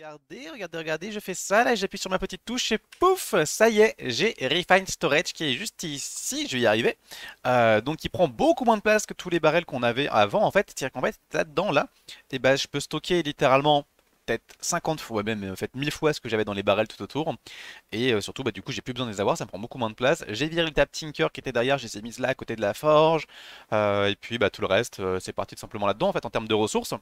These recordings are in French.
Regardez, regardez, regardez, je fais ça, là j'appuie sur ma petite touche et pouf, ça y est, j'ai Refine Storage qui est juste ici, je vais y arriver. Euh, donc il prend beaucoup moins de place que tous les barrels qu'on avait avant en fait, c'est-à-dire qu'en fait là-dedans là, et eh ben, je peux stocker littéralement peut-être 50 fois, même en fait 1000 fois ce que j'avais dans les barrels tout autour. Et euh, surtout, bah, du coup, j'ai plus besoin de les avoir, ça me prend beaucoup moins de place. J'ai viré le tap Tinker qui était derrière, j'ai les mises là à côté de la forge. Euh, et puis, bah, tout le reste, c'est parti tout simplement là-dedans, en fait, en termes de ressources.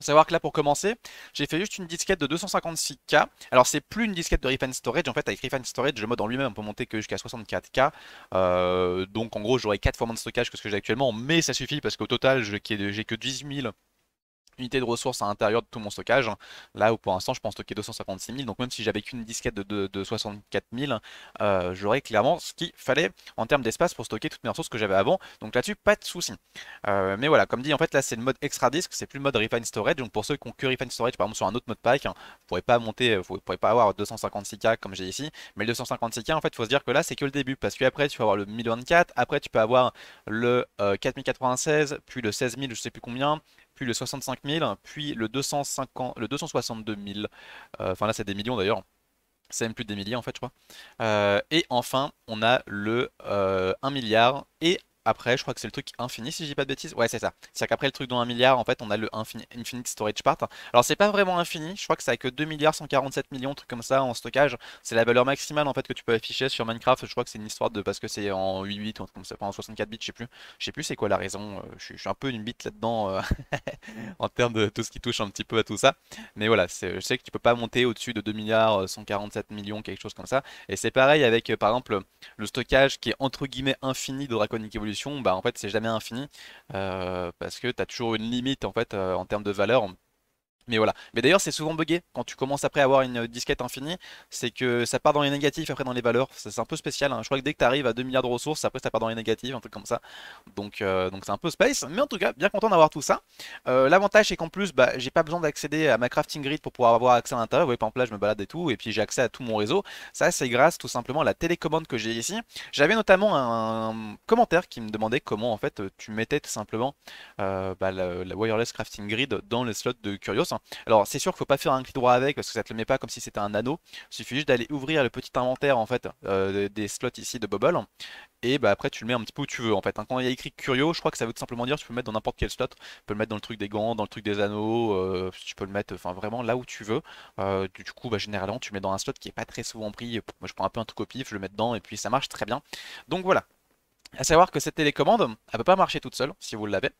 A savoir que là pour commencer, j'ai fait juste une disquette de 256K. Alors c'est plus une disquette de Refine Storage, en fait avec Refine Storage le mode en lui-même on peut monter que jusqu'à 64K. Euh, donc en gros j'aurai 4 fois moins de stockage que ce que j'ai actuellement, mais ça suffit parce qu'au total j'ai que 18 000 unité de ressources à l'intérieur de tout mon stockage. Là où pour l'instant je pense stocker 256 000, donc même si j'avais qu'une disquette de, 64 000, euh, j'aurais clairement ce qu'il fallait en termes d'espace pour stocker toutes mes ressources que j'avais avant. Donc là-dessus, pas de souci. Euh, mais voilà, comme dit, en fait là c'est le mode extra disque, c'est plus le mode refine storage. Donc pour ceux qui ont que refine storage, par exemple sur un autre mode pack, hein, vous pourrez pas monter, euh, vous pourrez pas avoir 256K comme j'ai ici. Mais le 256K, en fait, faut se dire que là c'est que le début, parce qu'après tu vas avoir le 1024, après tu peux avoir le 4096, puis le 16000, je sais plus combien, le 65 000, puis le, 250, le 262 000. Euh, enfin là, c'est des millions d'ailleurs. C'est même plus des milliers en fait, je crois. Euh, et enfin, on a le 1 euh, milliard et après, je crois que c'est le truc infini, si je dis pas de bêtises. Ouais, c'est ça. C'est-à-dire qu'après le truc dans 1 milliard, en fait, on a le infini, Infinite Storage Part. Alors, c'est pas vraiment infini. Je crois que ça a que 2 milliards 147 millions, truc comme ça, en stockage. C'est la valeur maximale, en fait, que tu peux afficher sur Minecraft. Je crois que c'est une histoire de. Parce que c'est en 8 bits, ou en 64 bits, je sais plus. Je sais plus c'est quoi la raison. Euh, je suis, un peu une bite là-dedans, euh, en termes de tout ce qui touche un petit peu à tout ça. Mais voilà, je sais que tu peux pas monter au-dessus de 2 milliards 147 euh, millions, quelque chose comme ça. Et c'est pareil avec, par exemple, le stockage qui est entre guillemets infini de Draconic Evolution bah, en fait, c'est jamais infini euh, parce que tu as toujours une limite en fait euh, en termes de valeur, mais voilà. Mais d'ailleurs, c'est souvent buggé quand tu commences après à avoir une euh, disquette infinie. C'est que ça part dans les négatifs, après dans les valeurs. C'est un peu spécial. Hein. Je crois que dès que tu arrives à 2 milliards de ressources, après ça part dans les négatifs, un truc comme ça. Donc euh, donc c'est un peu space. Mais en tout cas, bien content d'avoir tout ça. Euh, l'avantage, c'est qu'en plus, bah, j'ai pas besoin d'accéder à ma crafting grid pour pouvoir avoir accès à l'intérieur. Vous voyez, par exemple, là, je me balade et tout. Et puis j'ai accès à tout mon réseau. Ça, c'est grâce tout simplement à la télécommande que j'ai ici. J'avais notamment un, commentaire qui me demandait comment, en fait, tu mettais tout simplement la, bah, la wireless crafting grid dans les slots de Curios. Hein. Alors c'est sûr qu'il ne faut pas faire un clic droit avec parce que ça te le met pas comme si c'était un anneau. Il suffit juste d'aller ouvrir le petit inventaire en fait euh, des slots ici de Bubble. Et bah après tu le mets un petit peu où tu veux en fait. Hein. Quand il y a écrit curio, je crois que ça veut tout simplement dire tu peux le mettre dans n'importe quel slot. Tu peux le mettre dans le truc des gants, dans le truc des anneaux, euh, tu peux le mettre enfin vraiment là où tu veux. Euh, du coup bah, généralement tu le mets dans un slot qui est pas très souvent pris. Moi je prends un peu un truc au pif, je le mets dedans et puis ça marche très bien. Donc voilà. A savoir que cette télécommande, elle peut pas marcher toute seule, si vous l'avez.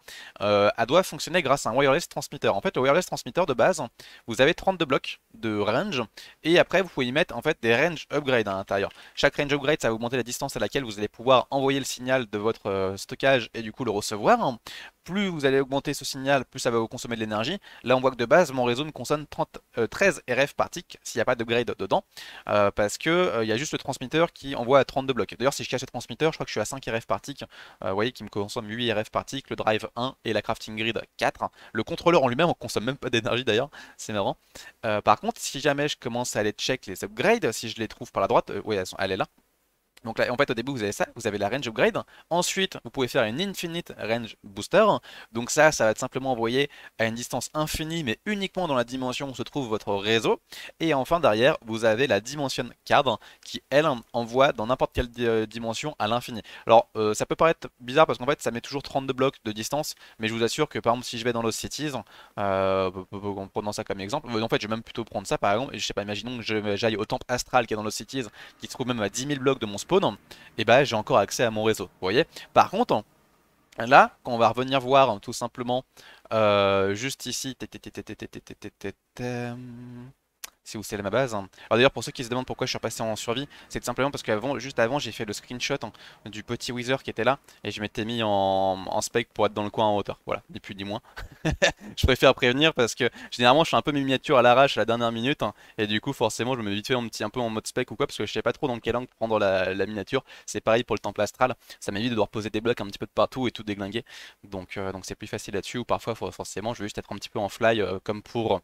Euh, elle doit fonctionner grâce à un wireless transmitter. En fait, le wireless transmitter de base, vous avez 32 blocs de range, et après vous pouvez y mettre en fait des range upgrades à l'intérieur. Chaque range upgrade, ça va augmenter la distance à laquelle vous allez pouvoir envoyer le signal de votre euh, stockage et du coup le recevoir plus vous allez augmenter ce signal, plus ça va vous consommer de l'énergie. Là, on voit que de base, mon réseau ne consomme 13 euh, RF par tick s'il n'y a pas d'upgrade dedans, euh, parce qu'il euh, il y a juste le transmetteur qui envoie à 32 blocs. D'ailleurs, si je cache le transmetteur, je crois que je suis à 5 RF par tick, vous voyez, qui me consomme 8 RF par tick, le drive 1 et la crafting grid 4. Le contrôleur en lui-même, ne consomme même pas d'énergie d'ailleurs, c'est marrant. par contre, si jamais je commence à aller check les upgrades, si je les trouve par la droite, oui, elle est là, donc là, en fait, au début, vous avez ça, vous avez la range upgrade. Ensuite, vous pouvez faire une infinite range booster. Donc ça, ça va être simplement envoyé à une distance infinie, mais uniquement dans la dimension où se trouve votre réseau. Et enfin, derrière, vous avez la dimension cadre qui, elle, envoie dans n'importe quelle euh, dimension à l'infini. Alors, euh, ça peut paraître bizarre parce qu'en fait, ça met toujours 32 blocs de distance, mais je vous assure que, par exemple, si je vais dans Lost Cities, euh, en prenant ça comme exemple, en fait, je vais même plutôt prendre ça, par exemple, je sais pas, imaginons que j'aille au temple astral qui est dans Lost Cities, qui se trouve même à 10 000 blocs de mon spawn et ben j'ai encore accès à mon réseau. Vous voyez Par contre, là, quand on va revenir voir tout simplement juste ici, si vous savez ma base. Hein. Alors d'ailleurs pour ceux qui se demandent pourquoi je suis repassé en survie, c'est simplement parce que juste avant j'ai fait le screenshot du petit Wither qui était là et je m'étais mis en, spec pour être dans le coin en hauteur. Voilà, ni plus ni moins. je préfère prévenir parce que généralement je suis un peu miniature à l'arrache à la dernière minute hein, et du coup forcément je me vite fait un petit un peu en mode spec ou quoi parce que je sais pas trop dans quel angle prendre la, miniature. C'est pareil pour le temple astral, ça m'évite de devoir poser des blocs un petit peu de partout et tout déglinguer. Donc euh, donc c'est plus facile là-dessus ou parfois forcément je vais juste être un petit peu en fly euh, comme pour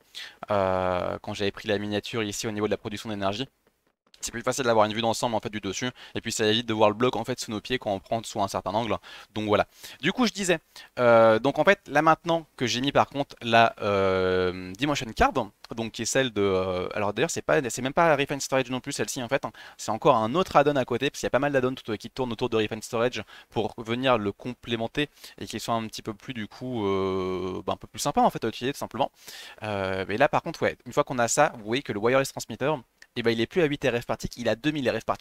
euh, quand j'avais pris la miniature ici au niveau de la production d'énergie c'est plus facile d'avoir une vue d'ensemble en fait du dessus et puis ça évite de voir le bloc en fait sous nos pieds quand on prend sous un certain angle donc voilà du coup je disais euh, donc en fait là maintenant que j'ai mis par contre la euh, dimension card donc qui est celle de euh, alors d'ailleurs c'est pas c'est même pas refine storage non plus celle-ci en fait hein. c'est encore un autre add-on à côté parce qu'il y a pas mal d'add-ons qui tournent autour de refine storage pour venir le complémenter et qu'il soit un petit peu plus du coup bah, un peu plus sympa en fait à utiliser tout simplement mais là par contre ouais une fois qu'on a ça vous voyez que le wireless transmitter et eh ben il est plus à 8 RF par il a 2000 RF par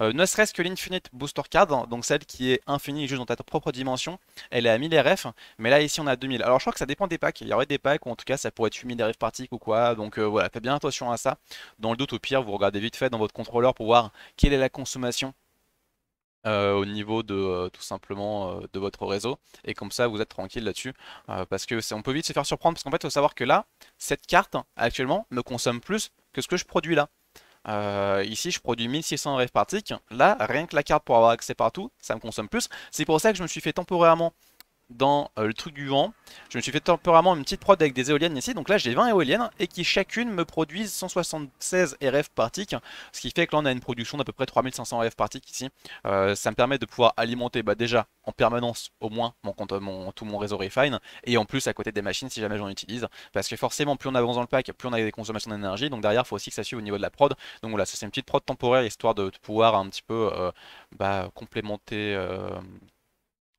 ne serait-ce que l'Infinite Booster Card, donc celle qui est infinie juste dans ta propre dimension, elle est à 1000 RF, mais là ici on a 2000. Alors je crois que ça dépend des packs, il y aurait des packs où en tout cas ça pourrait être 8000 RF par ou quoi, donc euh, voilà, faites bien attention à ça. Dans le doute, au pire, vous regardez vite fait dans votre contrôleur pour voir quelle est la consommation euh, au niveau de euh, tout simplement de votre réseau et comme ça vous êtes tranquille là-dessus parce que on peut vite se faire surprendre parce qu'en fait il faut savoir que là cette carte actuellement me consomme plus que ce que je produis là euh, ici, je produis 1600 rêves par Là, rien que la carte pour avoir accès partout, ça me consomme plus. C'est pour ça que je me suis fait temporairement dans euh, le truc du vent. Je me suis fait temporairement une petite prod avec des éoliennes ici. Donc là, j'ai 20 éoliennes et qui chacune me produisent 176 RF par tick. Ce qui fait que là, on a une production d'à peu près 3500 RF par tick ici. Euh, ça me permet de pouvoir alimenter bah, déjà en permanence au moins mon, compte, euh, tout mon réseau refine. Et en plus, à côté des machines si jamais j'en utilise. Parce que forcément, plus on avance dans le pack, plus on a des consommations d'énergie. Donc derrière, il faut aussi que ça suive au niveau de la prod. Donc voilà, ça c'est une petite prod temporaire histoire de, pouvoir un petit peu bah, complémenter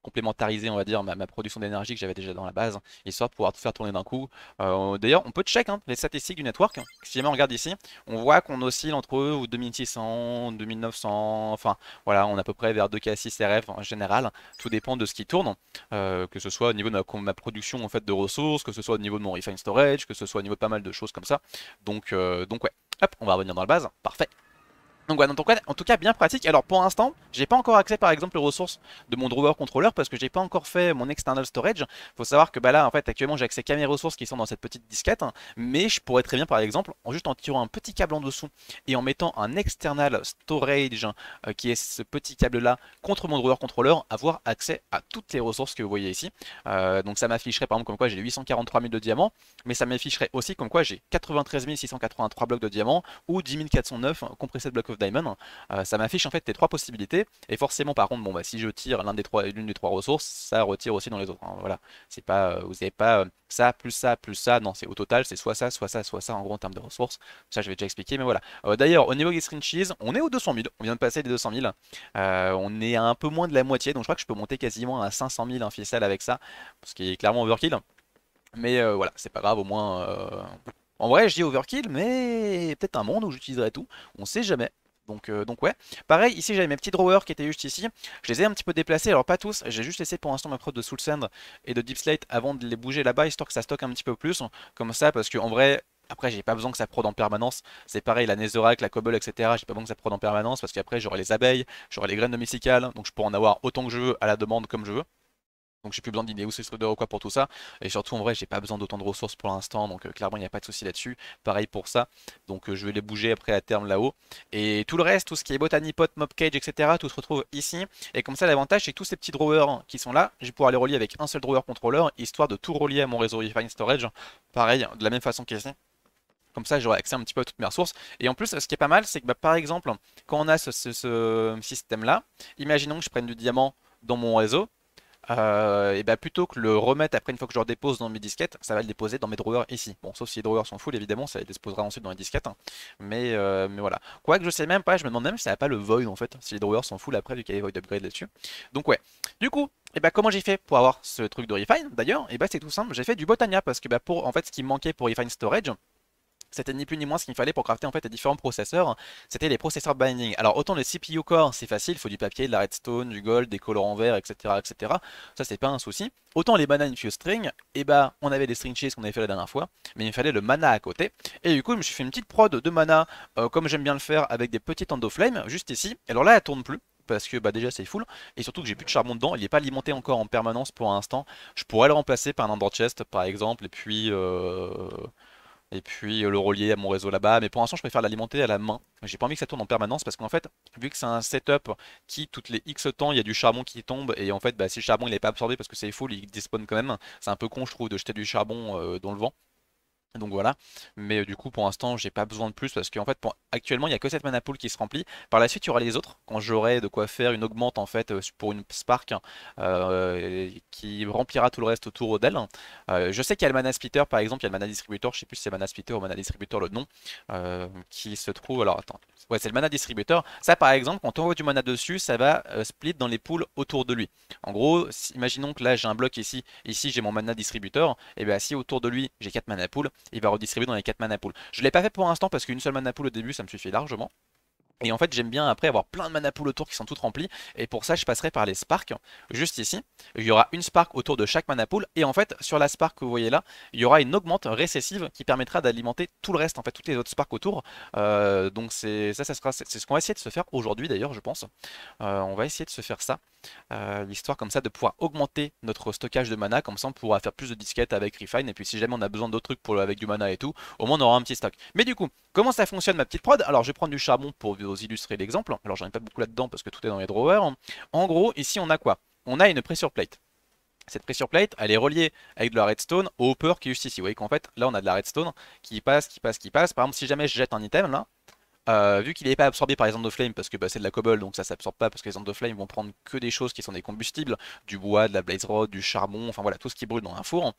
complémentariser, on va dire, ma, production d'énergie que j'avais déjà dans la base, histoire de pouvoir tout faire tourner d'un coup. Euh, d'ailleurs, on peut check hein, les statistiques du network. Si jamais on regarde ici, on voit qu'on oscille entre 2600, 2900, enfin voilà, on est à peu près vers 2K6 RF en général. Tout dépend de ce qui tourne, euh, que ce soit au niveau de ma, production en fait de ressources, que ce soit au niveau de mon refine storage, que ce soit au niveau de pas mal de choses comme ça. Donc, euh, donc ouais, hop, on va revenir dans la base, parfait. Donc voilà, ouais, en tout cas bien pratique. Alors pour l'instant, j'ai pas encore accès par exemple aux ressources de mon drawer controller parce que j'ai pas encore fait mon external storage. Faut savoir que bah là en fait actuellement j'ai accès qu'à mes ressources qui sont dans cette petite disquette, hein. mais je pourrais très bien par exemple en juste en tirant un petit câble en dessous et en mettant un external storage euh, qui est ce petit câble là contre mon drawer controller avoir accès à toutes les ressources que vous voyez ici. Euh, donc ça m'afficherait par exemple comme quoi j'ai 843 000 de diamants, mais ça m'afficherait aussi comme quoi j'ai 93 683 blocs de diamants ou 10 409 hein, compressés de blocs Diamond, euh, ça m'affiche en fait tes trois possibilités. Et forcément, par contre, bon, bah, si je tire l'un des trois, l'une des trois ressources, ça retire aussi dans les autres. Hein, voilà, c'est pas, euh, vous avez pas euh, ça plus ça plus ça. Non, c'est au total, c'est soit ça, soit ça, soit ça. En gros, en termes de ressources, ça je vais déjà expliquer, mais voilà. D'ailleurs, au niveau des screen on est aux 200 000. On vient de passer des 200 000. on est à un peu moins de la moitié, donc je crois que je peux monter quasiment à 500 000 en ficelle avec ça, ce qui est clairement overkill. Mais voilà, c'est pas grave, au moins. En vrai, je dis overkill, mais peut-être un monde où j'utiliserai tout. On sait jamais. Euh, donc, ouais. Pareil, ici j'avais mes petits drawers qui étaient juste ici. Je les ai un petit peu déplacés, alors pas tous. J'ai juste laissé pour l'instant ma prod de Soul Sand et de Deep Slate avant de les bouger là-bas, histoire que ça stocke un petit peu plus. Hein, comme ça, parce qu'en vrai, après, j'ai pas besoin que ça prod en permanence. C'est pareil, la Netherrack, la Cobble, etc. J'ai pas besoin que ça prod en permanence parce qu'après, j'aurai les abeilles, j'aurai les graines domesticales. Donc, je pourrai en avoir autant que je veux à la demande comme je veux. Donc j'ai plus besoin c'est ce ou quoi pour tout ça. Et surtout en vrai j'ai pas besoin d'autant de ressources pour l'instant. Donc euh, clairement il n'y a pas de souci là-dessus. Pareil pour ça. Donc euh, je vais les bouger après à terme là-haut. Et tout le reste, tout ce qui est botanipot, mob cage, etc. Tout se retrouve ici. Et comme ça l'avantage c'est que tous ces petits drawers qui sont là, je vais pouvoir les relier avec un seul drawer controller, histoire de tout relier à mon réseau Refine Storage. Pareil, de la même façon qu'ici comme ça j'aurai accès un petit peu à toutes mes ressources. Et en plus, ce qui est pas mal, c'est que bah, par exemple, quand on a ce système là, imaginons que je prenne du diamant dans mon réseau, euh, et bah plutôt que le remettre après une fois que je le dépose dans mes disquettes, ça va le déposer dans mes drawers ici. Bon, sauf si les drawers sont full, évidemment, ça les déposera ensuite dans les disquettes. Hein. Mais, euh, mais voilà. Quoique je sais même pas, je me demande même si ça n'a pas le void en fait, si les drawers sont full après, vu qu'il y a void upgrade là-dessus. Donc ouais. Du coup, et bah comment j'ai fait pour avoir ce truc de refine D'ailleurs, et bah c'est tout simple, j'ai fait du Botania parce que bah, pour en fait ce qui manquait pour refine storage, c'était ni plus ni moins ce qu'il fallait pour crafter en fait les différents processeurs. C'était les processeurs binding. Alors autant les CPU core, c'est facile, il faut du papier, de la redstone, du gold, des colorants verts, etc., etc. Ça c'est pas un souci. Autant les mana infused string, et eh bah ben, on avait des string cheese qu'on avait fait la dernière fois, mais il me fallait le mana à côté. Et du coup, je me suis fait une petite prod de mana, euh, comme j'aime bien le faire, avec des petites endoflames juste ici. Alors là, elle tourne plus parce que bah, déjà c'est full et surtout que j'ai plus de charbon dedans, il n'est pas alimenté encore en permanence pour l'instant. Je pourrais le remplacer par un under chest par exemple et puis euh, et puis euh, le relier à mon réseau là-bas. Mais pour l'instant, je préfère l'alimenter à la main. J'ai pas envie que ça tourne en permanence parce qu'en fait, vu que c'est un setup qui, toutes les X temps, il y a du charbon qui tombe et en fait, bah, si le charbon il est pas absorbé parce que c'est full, il despawn quand même. C'est un peu con, je trouve, de jeter du charbon euh, dans le vent. Donc voilà, mais euh, du coup pour l'instant j'ai pas besoin de plus parce qu'en fait actuellement il n'y a que cette mana pool qui se remplit. Par la suite il y aura les autres quand j'aurai de quoi faire une augmente en fait euh, pour une Spark euh, qui remplira tout le reste autour d'elle. je sais qu'il y a le mana splitter par exemple, il y a le mana distributeur je sais plus si c'est mana splitter ou mana distributeur le nom qui se trouve. Alors attends, ouais c'est le mana distributeur Ça par exemple quand on voit du mana dessus ça va split dans les pools autour de lui. En gros, imaginons que là j'ai un bloc ici, ici j'ai mon mana distributeur et eh bien si autour de lui j'ai 4 mana pools il va redistribuer dans les 4 mana pool. Je l'ai pas fait pour l'instant parce qu'une seule mana pool au début ça me suffit largement. Et en fait, j'aime bien après avoir plein de mana pool autour qui sont toutes remplies. Et pour ça, je passerai par les sparks, juste ici. Il y aura une spark autour de chaque mana pool. Et en fait, sur la spark que vous voyez là, il y aura une augmente récessive qui permettra d'alimenter tout le reste, en fait, toutes les autres sparks autour. Euh, donc c'est ça, ça sera, c'est ce qu'on va essayer de se faire aujourd'hui d'ailleurs, je pense. Euh, on va essayer de se faire ça. l'histoire euh, comme ça de pouvoir augmenter notre stockage de mana, comme ça on pourra faire plus de disquettes avec Refine, et puis si jamais on a besoin d'autres trucs pour, avec du mana et tout, au moins on aura un petit stock. Mais du coup, comment ça fonctionne ma petite prod Alors je vais prendre du charbon pour illustrer l'exemple, alors j'en ai pas beaucoup là-dedans parce que tout est dans les drawers, en gros, ici on a quoi On a une pressure plate. Cette pressure plate, elle est reliée avec de la redstone au hopper qui est juste ici. Vous voyez qu'en fait, là on a de la redstone qui passe, qui passe, qui passe. Par exemple, si jamais je jette un item là, euh, vu qu'il n'est pas absorbé par les flame, parce que bah, c'est de la cobble donc ça s'absorbe pas parce que les flame vont prendre que des choses qui sont des combustibles, du bois, de la blaze rod, du charbon, enfin voilà tout ce qui brûle dans un four,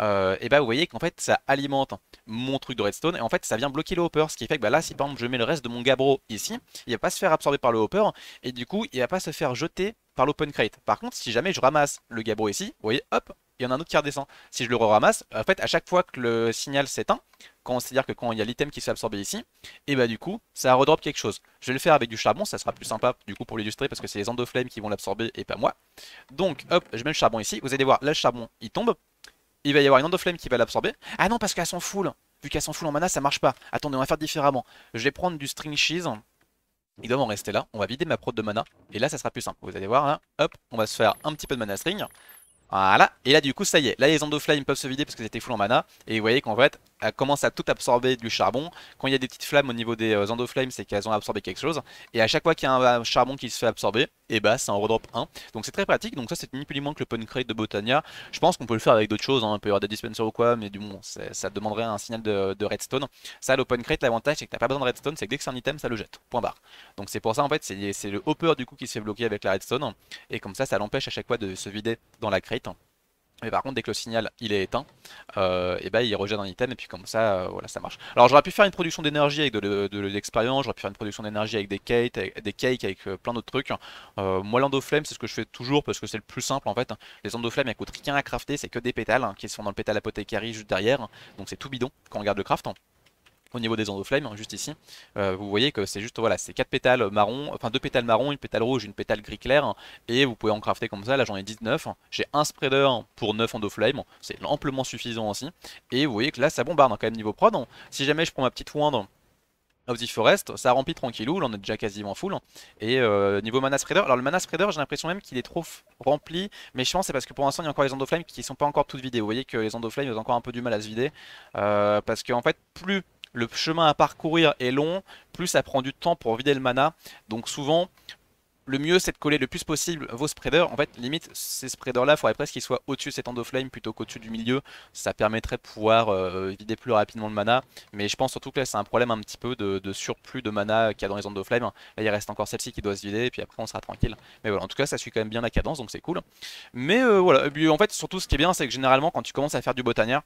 euh, et bah vous voyez qu'en fait ça alimente mon truc de redstone et en fait ça vient bloquer le hopper, ce qui fait que bah, là si par exemple je mets le reste de mon gabbro ici, il va pas se faire absorber par le hopper et du coup il va pas se faire jeter par l'open crate. Par contre si jamais je ramasse le gabbro ici, vous voyez hop il y en a un autre qui redescend. Si je le ramasse, en fait, à chaque fois que le signal s'éteint, c'est-à-dire que quand il y a l'item qui fait absorber ici, et bah du coup, ça redrop quelque chose. Je vais le faire avec du charbon, ça sera plus sympa du coup pour l'illustrer parce que c'est les endoflames qui vont l'absorber et pas moi. Donc hop, je mets le charbon ici, vous allez voir, là le charbon il tombe, il va y avoir une endoflame qui va l'absorber. Ah non, parce qu'elle s'en fout, vu qu'elle s'en fout en mana, ça marche pas. Attendez, on va faire différemment. Je vais prendre du string cheese. Il doit en rester là, on va vider ma prod de mana, et là ça sera plus simple. Vous allez voir, hein. hop, on va se faire un petit peu de mana string, voilà, et là du coup ça y est, là les ondes ils peuvent se vider parce qu'ils étaient full en mana, et vous voyez qu'en fait euh, commence à tout absorber du charbon. Quand il y a des petites flammes au niveau des euh, endo-flames c'est qu'elles ont absorbé quelque chose. Et à chaque fois qu'il y a un charbon qui se fait absorber, et eh bah ben, ça en redrop 1. Donc c'est très pratique. Donc ça c'est ni plus ni moins que le pun crate de Botania. Je pense qu'on peut le faire avec d'autres choses. un hein. peut y avoir des dispensers ou quoi, mais du moins ça demanderait un signal de, de redstone. Ça l'open crate, l'avantage c'est que t'as pas besoin de redstone, c'est que dès que c'est un item, ça le jette. Point barre. Donc c'est pour ça en fait, c'est le hopper du coup qui se fait bloquer avec la redstone. Et comme ça, ça l'empêche à chaque fois de se vider dans la crate. Mais par contre, dès que le signal il est éteint, et euh, eh ben, il rejette un item et puis comme ça, euh, voilà, ça marche. Alors j'aurais pu faire une production d'énergie avec de, l'expérience, j'aurais pu faire une production d'énergie avec des cakes, avec, des cakes, avec euh, plein d'autres trucs. moi, l'endoflame, c'est ce que je fais toujours parce que c'est le plus simple en fait. Les endoflames, elles coûtent rien à crafter, c'est que des pétales hein, qui sont dans le pétale apothécaire juste derrière, donc c'est tout bidon quand on regarde le craft au niveau des endoflames, hein, juste ici, euh, vous voyez que c'est juste, voilà, c'est 4 pétales marron, enfin 2 pétales marron, une pétale rouge, une pétale gris clair, et vous pouvez en crafter comme ça, là j'en ai 19, 9 j'ai un spreader pour 9 endoflame c'est amplement suffisant aussi, et vous voyez que là ça bombarde hein, quand même niveau prod, si jamais je prends ma petite wind of the Forest, ça remplit tranquillou, là on est déjà quasiment full. Et euh, niveau mana spreader, alors le mana spreader j'ai l'impression même qu'il est trop rempli, mais je pense c'est parce que pour l'instant il y a encore les endoflames qui sont pas encore toutes vidées. Vous voyez que les endoflame ont encore un peu du mal à se vider, euh, parce qu'en en fait plus le chemin à parcourir est long, plus ça prend du temps pour vider le mana. Donc souvent, le mieux c'est de coller le plus possible vos spreaders. En fait, limite, ces spreaders là, il faudrait presque qu'ils soient au-dessus de cet end of flame plutôt qu'au-dessus du milieu. Ça permettrait de pouvoir euh, vider plus rapidement le mana. Mais je pense surtout que là, c'est un problème un petit peu de, surplus de mana qu'il y a dans les end of flame. Là, il reste encore celle-ci qui doit se vider et puis après, on sera tranquille. Mais voilà, en tout cas, ça suit quand même bien la cadence donc c'est cool. Mais euh, voilà, en fait, surtout ce qui est bien, c'est que généralement, quand tu commences à faire du botanier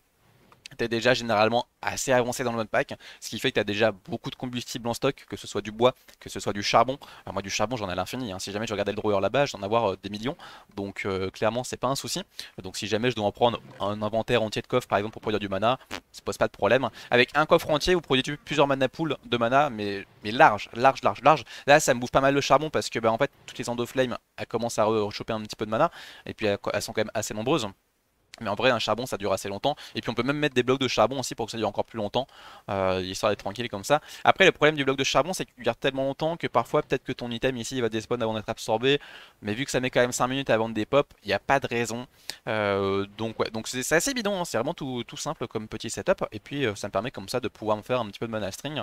tu es déjà généralement assez avancé dans le pack ce qui fait que tu as déjà beaucoup de combustible en stock, que ce soit du bois, que ce soit du charbon. Alors moi du charbon j'en ai à l'infini, hein. si jamais je regardais le drawer là-bas, j'en avoir euh, des millions, donc euh, clairement c'est pas un souci. Donc si jamais je dois en prendre un inventaire entier de coffre par exemple pour produire du mana, ça pose pas de problème. Avec un coffre entier vous produisez plusieurs mana poules de mana, mais, mais large, large, large, large. Là ça me bouffe pas mal le charbon parce que bah, en fait toutes les endoflames elles commencent à rechoper un petit peu de mana, et puis elles sont quand même assez nombreuses. Mais en vrai, un charbon, ça dure assez longtemps. Et puis on peut même mettre des blocs de charbon aussi pour que ça dure encore plus longtemps, euh, histoire d'être tranquille comme ça. Après, le problème du bloc de charbon, c'est qu'il dure tellement longtemps que parfois, peut-être que ton item ici, il va despawn avant d'être absorbé. Mais vu que ça met quand même 5 minutes avant de dépop, il n'y a pas de raison. Euh, donc ouais, donc c'est assez bidon, hein. c'est vraiment tout, tout, simple comme petit setup. Et puis euh, ça me permet comme ça de pouvoir me faire un petit peu de mana string,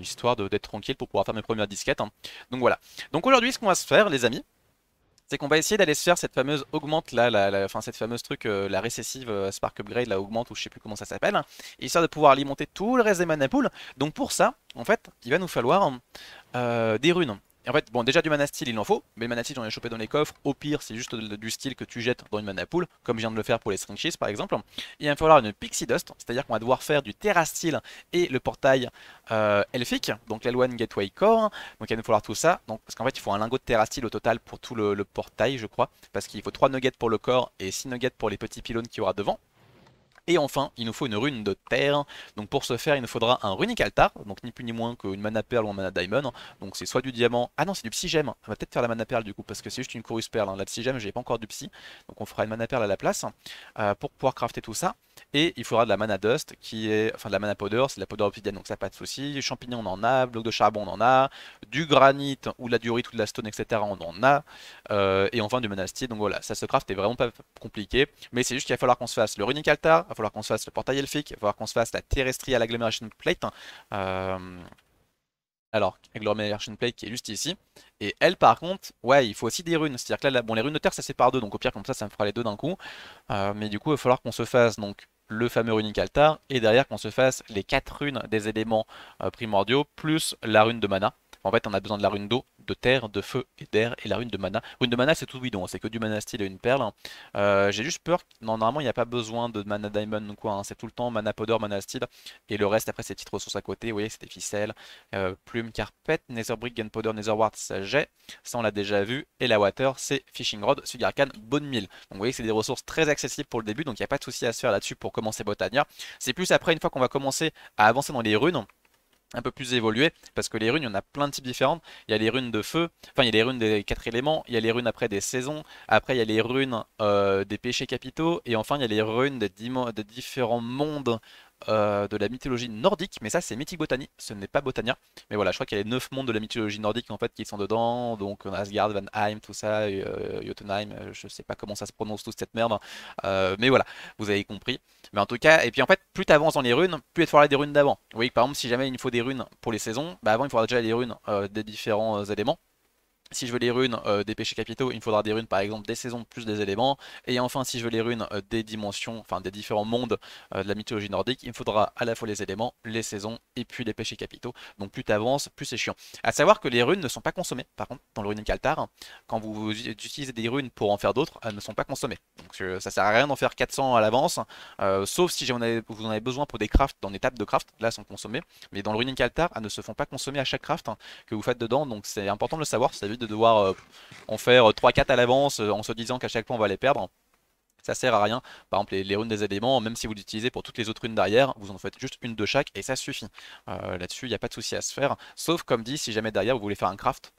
histoire d'être tranquille pour pouvoir faire mes premières disquettes. Hein. Donc voilà. Donc aujourd'hui, ce qu'on va se faire, les amis, c'est qu'on va essayer d'aller se faire cette fameuse augmente là, la, enfin cette fameuse truc, euh, la récessive euh, Spark Upgrade, la augmente ou je sais plus comment ça s'appelle, hein, histoire de pouvoir alimenter tout le reste des mana Donc pour ça, en fait, il va nous falloir euh, des runes en fait, bon, déjà du mana style, il en faut, mais le mana style, j'en ai chopé dans les coffres. Au pire, c'est juste du style que tu jettes dans une mana pool, comme je viens de le faire pour les string par exemple. il va falloir une pixie dust, c'est-à-dire qu'on va devoir faire du terra style et le portail euh, elfique, donc la one Gateway Core. Donc il va nous falloir tout ça. Donc, parce qu'en fait, il faut un lingot de terra au total pour tout le, portail, je crois, parce qu'il faut 3 nuggets pour le corps et 6 nuggets pour les petits pylônes qu'il y aura devant. Et enfin, il nous faut une rune de terre. Donc pour ce faire, il nous faudra un runic altar, donc ni plus ni moins qu'une mana perle ou un mana diamond. Donc c'est soit du diamant, ah non c'est du gemme. on va peut-être faire la mana perle du coup, parce que c'est juste une chorus perle. Hein. La je j'ai pas encore du psy, donc on fera une mana perle à la place euh, pour pouvoir crafter tout ça. Et il faudra de la mana dust, qui est, enfin de la mana powder, c'est de la powder obsidienne, donc ça pas de souci. Champignons, on en a, bloc de charbon, on en a, du granit ou de la durite ou de la stone, etc. On en a, euh, et enfin du monastier. Donc voilà, ça se craft est vraiment pas compliqué, mais c'est juste qu'il va falloir qu'on se fasse le runic altar, va falloir qu'on se fasse le portail elfique, il va falloir qu'on se fasse la terrestrial à plate. Euh, alors, Agglomeration Plate qui est juste ici. Et elle, par contre, ouais, il faut aussi des runes. C'est-à-dire que là, bon, les runes de terre, ça c'est par deux. Donc au pire, comme ça, ça me fera les deux d'un coup. Euh, mais du coup, il va falloir qu'on se fasse donc le fameux runic altar. Et derrière, qu'on se fasse les quatre runes des éléments euh, primordiaux, plus la rune de mana. En fait, on a besoin de la rune d'eau, de terre, de feu et d'air, et la rune de mana. Rune de mana, c'est tout bidon, hein, c'est que du mana style et une perle. Hein. Euh, j'ai juste peur, non, normalement, il n'y a pas besoin de mana diamond ou quoi, hein. c'est tout le temps mana powder, mana style, et le reste, après, c'est petites ressources à côté. Vous voyez, c'est des ficelles, euh, Plume, carpette, nether brick, gunpowder, nether ward, ça j'ai, ça on l'a déjà vu, et la water, c'est fishing rod, sugarcane, bonne mille. Donc vous voyez, c'est des ressources très accessibles pour le début, donc il n'y a pas de souci à se faire là-dessus pour commencer Botania. C'est plus après, une fois qu'on va commencer à avancer dans les runes, un peu plus évolué parce que les runes, il y en a plein de types différents. Il y a les runes de feu, enfin il y a les runes des quatre éléments, il y a les runes après des saisons, après il y a les runes euh, des péchés capitaux, et enfin il y a les runes des différents mondes euh, de la mythologie nordique, mais ça c'est Mythic Botany, ce n'est pas Botania. Mais voilà, je crois qu'il y a les 9 mondes de la mythologie nordique en fait qui sont dedans, donc euh, Asgard, Vanheim, tout ça, euh, Jotunheim, je sais pas comment ça se prononce Tout cette merde, mais voilà, vous avez compris. Mais en tout cas, et puis en fait, plus tu dans les runes, plus il te faudra des runes d'avant. Vous voyez que par exemple, si jamais il faut des runes pour les saisons, bah avant il faudra déjà les runes des différents éléments. Si je veux les runes euh, des péchés capitaux, il me faudra des runes par exemple des saisons plus des éléments. Et enfin, si je veux les runes euh, des dimensions, enfin des différents mondes euh, de la mythologie nordique, il me faudra à la fois les éléments, les saisons et puis les péchés capitaux. Donc plus t'avances, plus c'est chiant. A savoir que les runes ne sont pas consommées, par contre, dans le runic altar, hein. quand vous, utilisez des runes pour en faire d'autres, elles ne sont pas consommées. Donc ça sert à rien d'en faire 400 à l'avance, sauf si vous en avez besoin pour des crafts, dans des tables de craft, là elles sont consommées. Mais dans le runic altar, elles ne se font pas consommer à chaque craft hein, que vous faites dedans, donc c'est important de le savoir, ça dire de devoir euh, en faire 3-4 euh, à l'avance euh, en se disant qu'à chaque point on va les perdre. Ça sert à rien. Par exemple, les, runes des éléments, même si vous l'utilisez pour toutes les autres runes derrière, vous en faites juste une de chaque et ça suffit. Là-dessus, il n'y a pas de souci à se faire. Sauf, comme dit, si jamais derrière vous voulez faire un craft,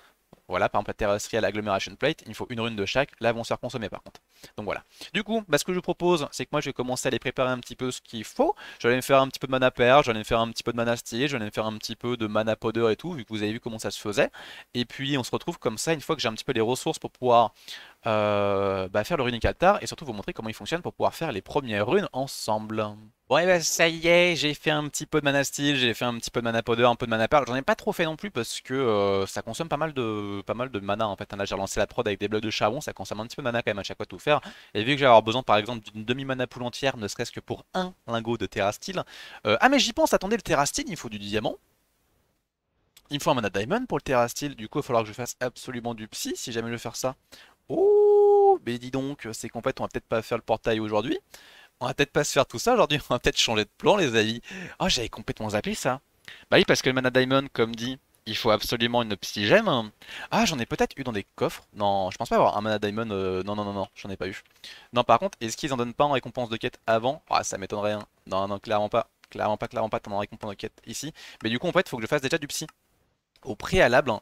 voilà, par exemple la Terrestrial Agglomeration Plate, il faut une rune de chaque, là vont se consommer par contre. Donc voilà. Du coup, bah, ce que je vous propose, c'est que moi je vais commencer à les préparer un petit peu ce qu'il faut. Je vais me faire un petit peu de mana pair, je vais me faire un petit peu de mana steel, je vais me faire un petit peu de mana powder et tout, vu que vous avez vu comment ça se faisait. Et puis on se retrouve comme ça une fois que j'ai un petit peu les ressources pour pouvoir euh, bah, faire le runic altar et surtout vous montrer comment il fonctionne pour pouvoir faire les premières runes ensemble. Bon, bah, et ça y est, j'ai fait un petit peu de mana steel, j'ai fait un petit peu de mana powder, un peu de mana pearl. J'en ai pas trop fait non plus parce que euh, ça consomme pas mal de pas mal de mana en fait. Là, j'ai relancé la prod avec des blocs de charbon, ça consomme un petit peu de mana quand même à chaque fois tout faire. Et vu que j'ai avoir besoin par exemple d'une demi-mana poule entière, ne serait-ce que pour un lingot de terra euh, ah, mais j'y pense, attendez, le terra steel, il faut du diamant. Il me faut un mana diamond pour le terra Du coup, il va falloir que je fasse absolument du psy si jamais je veux faire ça. Oh, mais dis donc, c'est qu'en fait, on va peut-être pas faire le portail aujourd'hui on va peut-être pas se faire tout ça aujourd'hui, on va peut-être changer de plan, les amis. Oh, j'avais complètement zappé ça. Bah oui, parce que le Mana Diamond, comme dit, il faut absolument une psychème. Ah, j'en ai peut-être eu dans des coffres. Non, je pense pas avoir un Mana Diamond. Euh, non, non, non, non, j'en ai pas eu. Non, par contre, est-ce qu'ils en donnent pas en récompense de quête avant Ah, ça m'étonnerait. rien, hein. Non, non, clairement pas. Clairement pas, clairement pas, t'en en récompense de quête ici. Mais du coup, en fait, faut que je fasse déjà du psy. Au préalable, hein,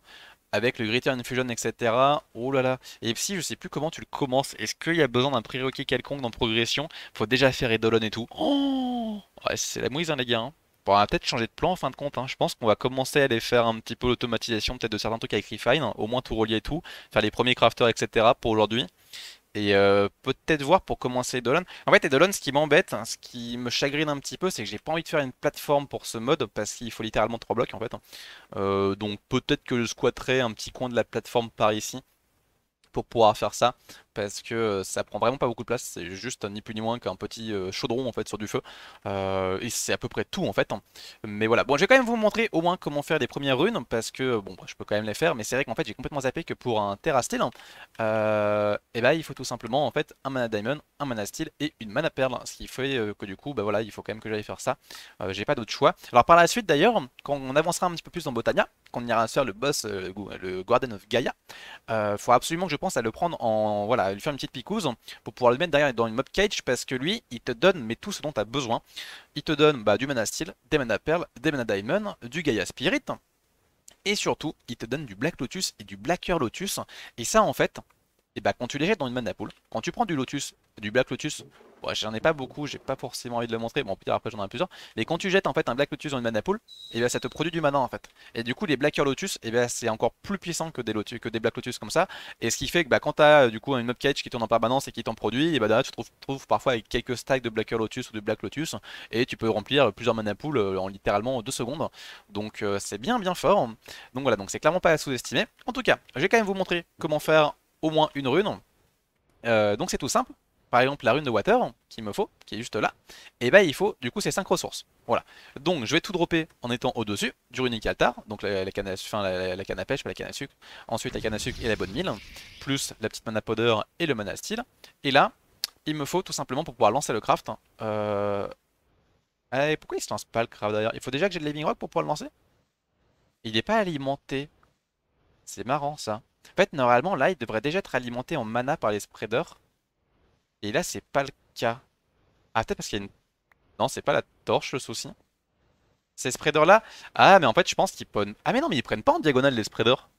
avec le Greater Infusion, etc. Oh là là. Et si je sais plus comment tu le commences, est-ce qu'il y a besoin d'un prérequis quelconque dans progression Faut déjà faire Edolon et tout. Oh! c'est la mouise, hein, les gars. Hein. Bon, on va peut-être changer de plan en fin de compte. Hein. Je pense qu'on va commencer à aller faire un petit peu l'automatisation peut-être de certains trucs avec Refine, au moins tout relier et tout, faire les premiers crafters, etc. pour aujourd'hui et euh, peut-être voir pour commencer Dolan. En fait, Dolan, ce qui m'embête, hein, ce qui me chagrine un petit peu, c'est que j'ai pas envie de faire une plateforme pour ce mode parce qu'il faut littéralement trois blocs en fait. Hein. Euh, donc peut-être que je squatterai un petit coin de la plateforme par ici pour pouvoir faire ça parce que euh, ça prend vraiment pas beaucoup de place, c'est juste ni plus ni moins qu'un petit euh, chaudron en fait sur du feu euh, et c'est à peu près tout en fait. Hein. Mais voilà, bon je vais quand même vous montrer au moins comment faire des premières runes parce que bon bah, je peux quand même les faire mais c'est vrai qu'en fait j'ai complètement zappé que pour un Terra et bah il faut tout simplement en fait un mana diamond, un mana steel et une mana perle hein. ce qui fait que du coup bah voilà il faut quand même que j'aille faire ça, j'ai pas d'autre choix. Alors par la suite d'ailleurs quand on avancera un petit peu plus dans Botania, quand on ira faire le boss, le Guardian of Gaia, il faut absolument que je pense à le prendre en. Voilà, lui faire une petite picouse pour pouvoir le mettre derrière dans une mob cage parce que lui, il te donne mais tout ce dont tu as besoin. Il te donne bah, du mana steel, des mana perles, des mana diamond, du Gaia Spirit. Et surtout, il te donne du Black Lotus et du Blacker Lotus. Et ça, en fait, et eh bah, quand tu les jettes dans une mana pool, quand tu prends du Lotus, du Black Lotus Bon, j'en ai pas beaucoup, j'ai pas forcément envie de le montrer, bon puis après j'en ai plusieurs. Mais quand tu jettes en fait un Black Lotus dans une mana pool, et eh bien ça te produit du mana en fait. Et du coup les blacker Lotus, et eh bien c'est encore plus puissant que des, lotus, que des Black Lotus comme ça. Et ce qui fait que bah, quand t'as du coup une mob cage qui tourne en permanence et qui t'en produit, et bah là, tu te trouves, parfois avec quelques stacks de blacker Lotus ou de Black Lotus, et tu peux remplir plusieurs mana pools euh, en littéralement deux secondes. Donc euh, c'est bien bien fort. Donc voilà, donc c'est clairement pas à sous-estimer. En tout cas, je vais quand même vous montrer comment faire au moins une rune. Euh, donc c'est tout simple, par exemple la rune de Water, qu'il me faut, qui est juste là, et eh ben il faut du coup ces 5 ressources. Voilà. Donc je vais tout dropper en étant au-dessus du Runic altar, donc la, canne à, enfin, la, canne à pêche, pas la canne à sucre, ensuite la canne à sucre et la bonne mille, plus la petite mana powder et le mana steel. Et là, il me faut tout simplement pour pouvoir lancer le craft. Hein. Euh... pourquoi il se lance pas le craft d'ailleurs Il faut déjà que j'ai de living rock pour pouvoir le lancer Il n'est pas alimenté. C'est marrant ça. En fait, normalement, là, il devrait déjà être alimenté en mana par les spreaders. Et là, c'est pas le cas. Ah, peut-être parce qu'il y a une... Non, c'est pas la torche le souci. Ces spreaders là Ah, mais en fait, je pense qu'ils prennent... Ah, mais non, mais ils prennent pas en diagonale les spreaders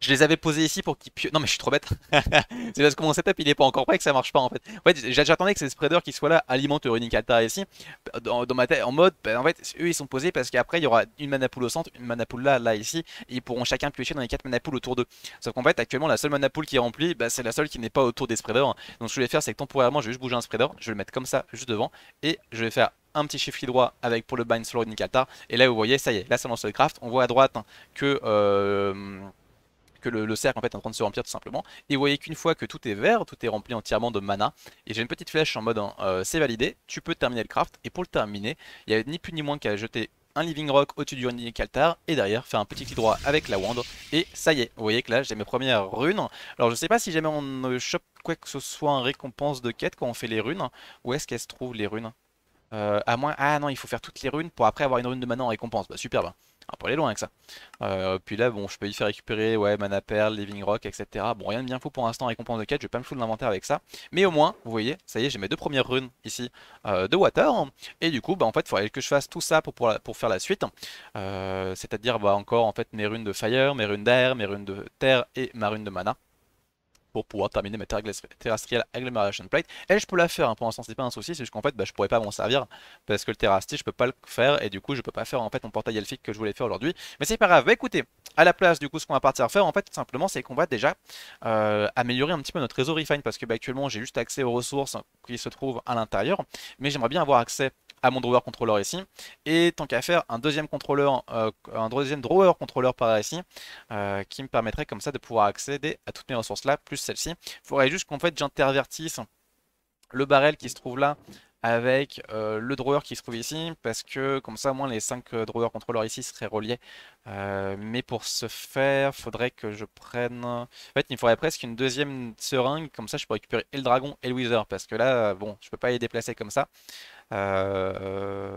je les avais posés ici pour qu'ils Non, mais je suis trop bête. c'est parce que mon setup il est pas encore prêt que ça marche pas en fait. En fait, j'attendais que ces spreaders qui soient là alimentent altar ici. Dans, dans, ma en mode, ben, en fait, eux ils sont posés parce qu'après il y aura une mana pool au centre, une mana pool là, là, ici. Et ils pourront chacun piocher dans les 4 mana pools autour d'eux. Sauf qu'en fait, actuellement, la seule mana pool qui est remplie, bah, c'est la seule qui n'est pas autour des spreaders. Donc ce que je vais faire, c'est que temporairement, je vais juste bouger un spreader. Je vais le mettre comme ça, juste devant. Et je vais faire un petit chiffre droit avec pour le bind sur Altar Et là, vous voyez, ça y est, là ça lance le craft. On voit à droite hein, que. Euh, que le, cercle en fait est en train de se remplir tout simplement. Et vous voyez qu'une fois que tout est vert, tout est rempli entièrement de mana. Et j'ai une petite flèche en mode hein, euh, c'est validé, tu peux terminer le craft. Et pour le terminer, il n'y a ni plus ni moins qu'à jeter un Living Rock au-dessus du Running Altar et derrière faire un petit clic droit avec la wand et ça y est, vous voyez que là j'ai mes premières runes. Alors je sais pas si jamais on ne chope quoi que ce soit en récompense de quête quand on fait les runes, où est-ce qu'elles se trouvent les runes euh, à moins... Ah non, il faut faire toutes les runes pour après avoir une rune de mana en récompense, bah superbe. Hein. On aller loin avec ça. Euh, puis là, bon, je peux y faire récupérer, ouais, Mana Pearl, Living Rock, etc. Bon, rien de bien fou pour l'instant, récompense de quête, je vais pas me foutre de l'inventaire avec ça. Mais au moins, vous voyez, ça y est, j'ai mes deux premières runes ici euh, de Water. Et du coup, bah, en fait, il faudrait que je fasse tout ça pour, pour, faire la suite. Euh, c'est-à-dire, bah, encore, en fait, mes runes de Fire, mes runes d'air, mes runes de terre et ma rune de mana pour pouvoir terminer ma terrestrial agglomeration plate. Et je peux la faire hein, pour l'instant, c'est pas un souci, c'est juste qu'en fait, bah, je pourrais pas m'en servir parce que le terrasti, je peux pas le faire et du coup, je peux pas faire en fait mon portail elfique que je voulais faire aujourd'hui. Mais c'est pas grave. Bah, écoutez, à la place, du coup, ce qu'on va partir faire, en fait, tout simplement, c'est qu'on va déjà euh, améliorer un petit peu notre réseau refine parce que bah, actuellement, j'ai juste accès aux ressources qui se trouvent à l'intérieur, mais j'aimerais bien avoir accès à mon drawer contrôleur ici. Et tant qu'à faire, un deuxième contrôleur, euh, un deuxième drawer contrôleur par ici, euh, qui me permettrait comme ça de pouvoir accéder à toutes mes ressources là, plus celle-ci. Il faudrait juste qu'en fait j'intervertisse le barrel qui se trouve là avec euh, le drawer qui se trouve ici, parce que comme ça au moins les cinq drawer contrôleurs ici seraient reliés. mais pour ce faire, faudrait que je prenne... En fait, il me faudrait presque une deuxième seringue, comme ça je peux récupérer et le dragon et le wither, parce que là, bon, je peux pas les déplacer comme ça. Euh,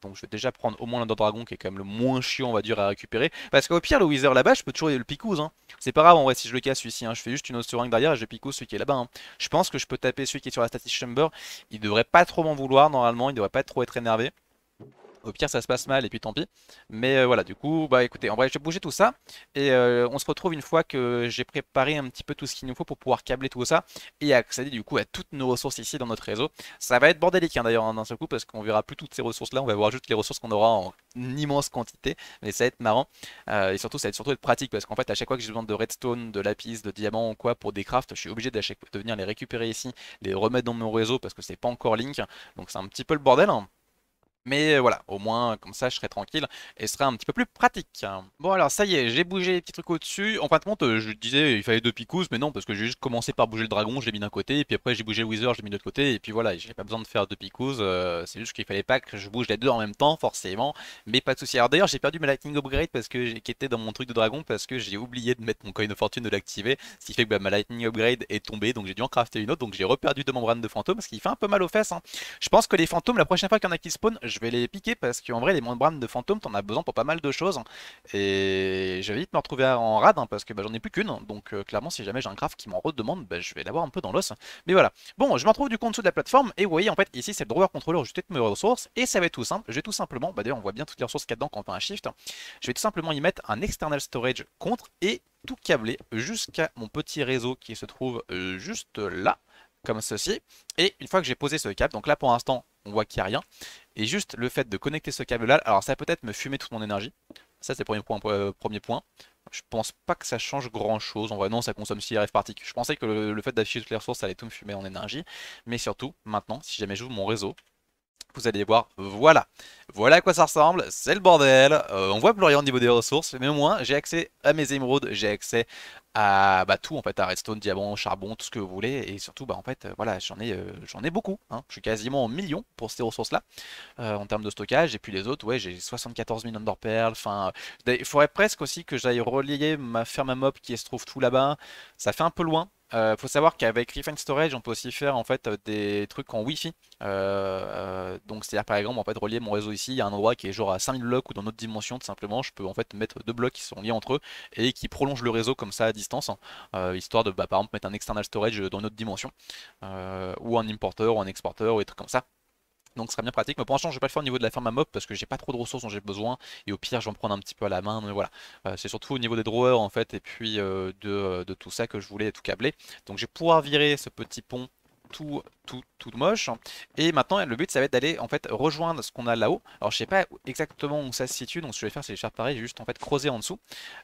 donc je vais déjà prendre au moins l'Under Dragon qui est quand même le moins chiant on va dire à récupérer. Parce qu'au pire le Wither là-bas je peux toujours le picouse. Hein. C'est pas grave en vrai si je le casse celui-ci. Hein. Je fais juste une Osterang derrière et je picouse celui qui est là-bas. Hein. Je pense que je peux taper celui qui est sur la Static Chamber. Il devrait pas trop m'en vouloir normalement. Il devrait pas trop être énervé. Au pire, ça se passe mal et puis tant pis. Mais euh, voilà, du coup, bah écoutez, en vrai, je vais bouger tout ça et euh, on se retrouve une fois que j'ai préparé un petit peu tout ce qu'il nous faut pour pouvoir câbler tout ça et accéder du coup à toutes nos ressources ici dans notre réseau. Ça va être bordélique hein, d'ailleurs hein, d'un seul coup parce qu'on verra plus toutes ces ressources là, on va voir juste les ressources qu'on aura en immense quantité, mais ça va être marrant euh, et surtout ça va être surtout être pratique parce qu'en fait à chaque fois que j'ai besoin de redstone, de lapis, de diamant ou quoi pour des crafts, je suis obligé de, venir les récupérer ici, les remettre dans mon réseau parce que c'est pas encore link, donc c'est un petit peu le bordel. Hein. Mais euh, voilà, au moins comme ça je serai tranquille et ce sera un petit peu plus pratique. Bon alors ça y est, j'ai bougé les petits trucs au-dessus. En fin de compte, euh, je disais il fallait deux picous, mais non parce que j'ai juste commencé par bouger le dragon, je l'ai mis d'un côté, et puis après j'ai bougé le wizard, je l'ai mis de l'autre côté, et puis voilà, j'ai pas besoin de faire deux picous, euh, c'est juste qu'il fallait pas que je bouge les deux en même temps forcément, mais pas de souci. Alors d'ailleurs j'ai perdu ma lightning upgrade parce que qui était dans mon truc de dragon parce que j'ai oublié de mettre mon coin de fortune de l'activer, ce qui fait que bah, ma lightning upgrade est tombée, donc j'ai dû en crafter une autre, donc j'ai reperdu deux membranes de fantômes, ce qui fait un peu mal aux fesses. Hein. Je pense que les fantômes, la prochaine fois qu'il y en a qui spawn, je vais les piquer parce qu'en vrai, les membranes de fantômes, t'en as besoin pour pas mal de choses. Hein. Et je vais vite me retrouver en rade hein, parce que bah, j'en ai plus qu'une. Hein. Donc euh, clairement, si jamais j'ai un craft qui m'en redemande, bah, je vais l'avoir un peu dans l'os. Mais voilà. Bon, je me retrouve du coup en dessous de la plateforme. Et vous voyez, en fait, ici, c'est le drawer controller. Je vais mes ressources. Et ça va être tout simple. Je vais tout simplement, bah, d'ailleurs, on voit bien toutes les ressources qu'il y a dedans quand on fait un shift. Je vais tout simplement y mettre un external storage contre et tout câblé jusqu'à mon petit réseau qui se trouve euh, juste là, comme ceci. Et une fois que j'ai posé ce câble, donc là pour l'instant on voit qu'il n'y a rien, et juste le fait de connecter ce câble-là, alors ça peut-être me fumer toute mon énergie. Ça, c'est le premier point, euh, premier point. Je pense pas que ça change grand chose. En vrai, non, ça consomme 6 RF particules. Je pensais que le, le fait d'afficher toutes les ressources, ça allait tout me fumer en énergie. Mais surtout, maintenant, si jamais j'ouvre mon réseau, vous allez voir, voilà. Voilà à quoi ça ressemble, c'est le bordel. Euh, on voit plus rien au niveau des ressources, mais au moins j'ai accès à mes émeraudes, j'ai accès à bah, tout en fait, à redstone, diamant, charbon, tout ce que vous voulez. Et surtout, bah, en fait, euh, voilà, j'en ai, euh, j'en ai beaucoup. Hein. Je suis quasiment en millions pour ces ressources-là en termes de stockage. Et puis les autres, ouais, j'ai 74 000 underperles. Enfin, il faudrait presque aussi que j'aille relier ma ferme à mob qui se trouve tout là-bas. Ça fait un peu loin. Euh, faut savoir qu'avec Refine Storage, on peut aussi faire en fait des trucs en Wi-Fi. Euh, euh, donc c'est-à-dire par exemple en fait relier mon réseau ici à un endroit qui est genre à 5000 blocs ou dans notre dimension tout simplement, je peux en fait mettre deux blocs qui sont liés entre eux et qui prolongent le réseau comme ça à distance, hein. histoire de bah, par exemple mettre un external storage dans notre dimension ou un importer ou un exporteur ou des trucs comme ça donc ce sera bien pratique. Mais pour l'instant, je vais pas le faire au niveau de la ferme à mob parce que j'ai pas trop de ressources dont j'ai besoin. Et au pire, je vais en prendre un petit peu à la main. Mais voilà, euh, c'est surtout au niveau des drawers en fait, et puis euh, de, euh, de, tout ça que je voulais tout câbler. Donc je vais pouvoir virer ce petit pont tout, tout, tout moche. Et maintenant, le but, ça va être d'aller en fait rejoindre ce qu'on a là-haut. Alors, je sais pas exactement où ça se situe, donc ce que je vais faire, c'est faire pareil, juste en fait creuser en dessous.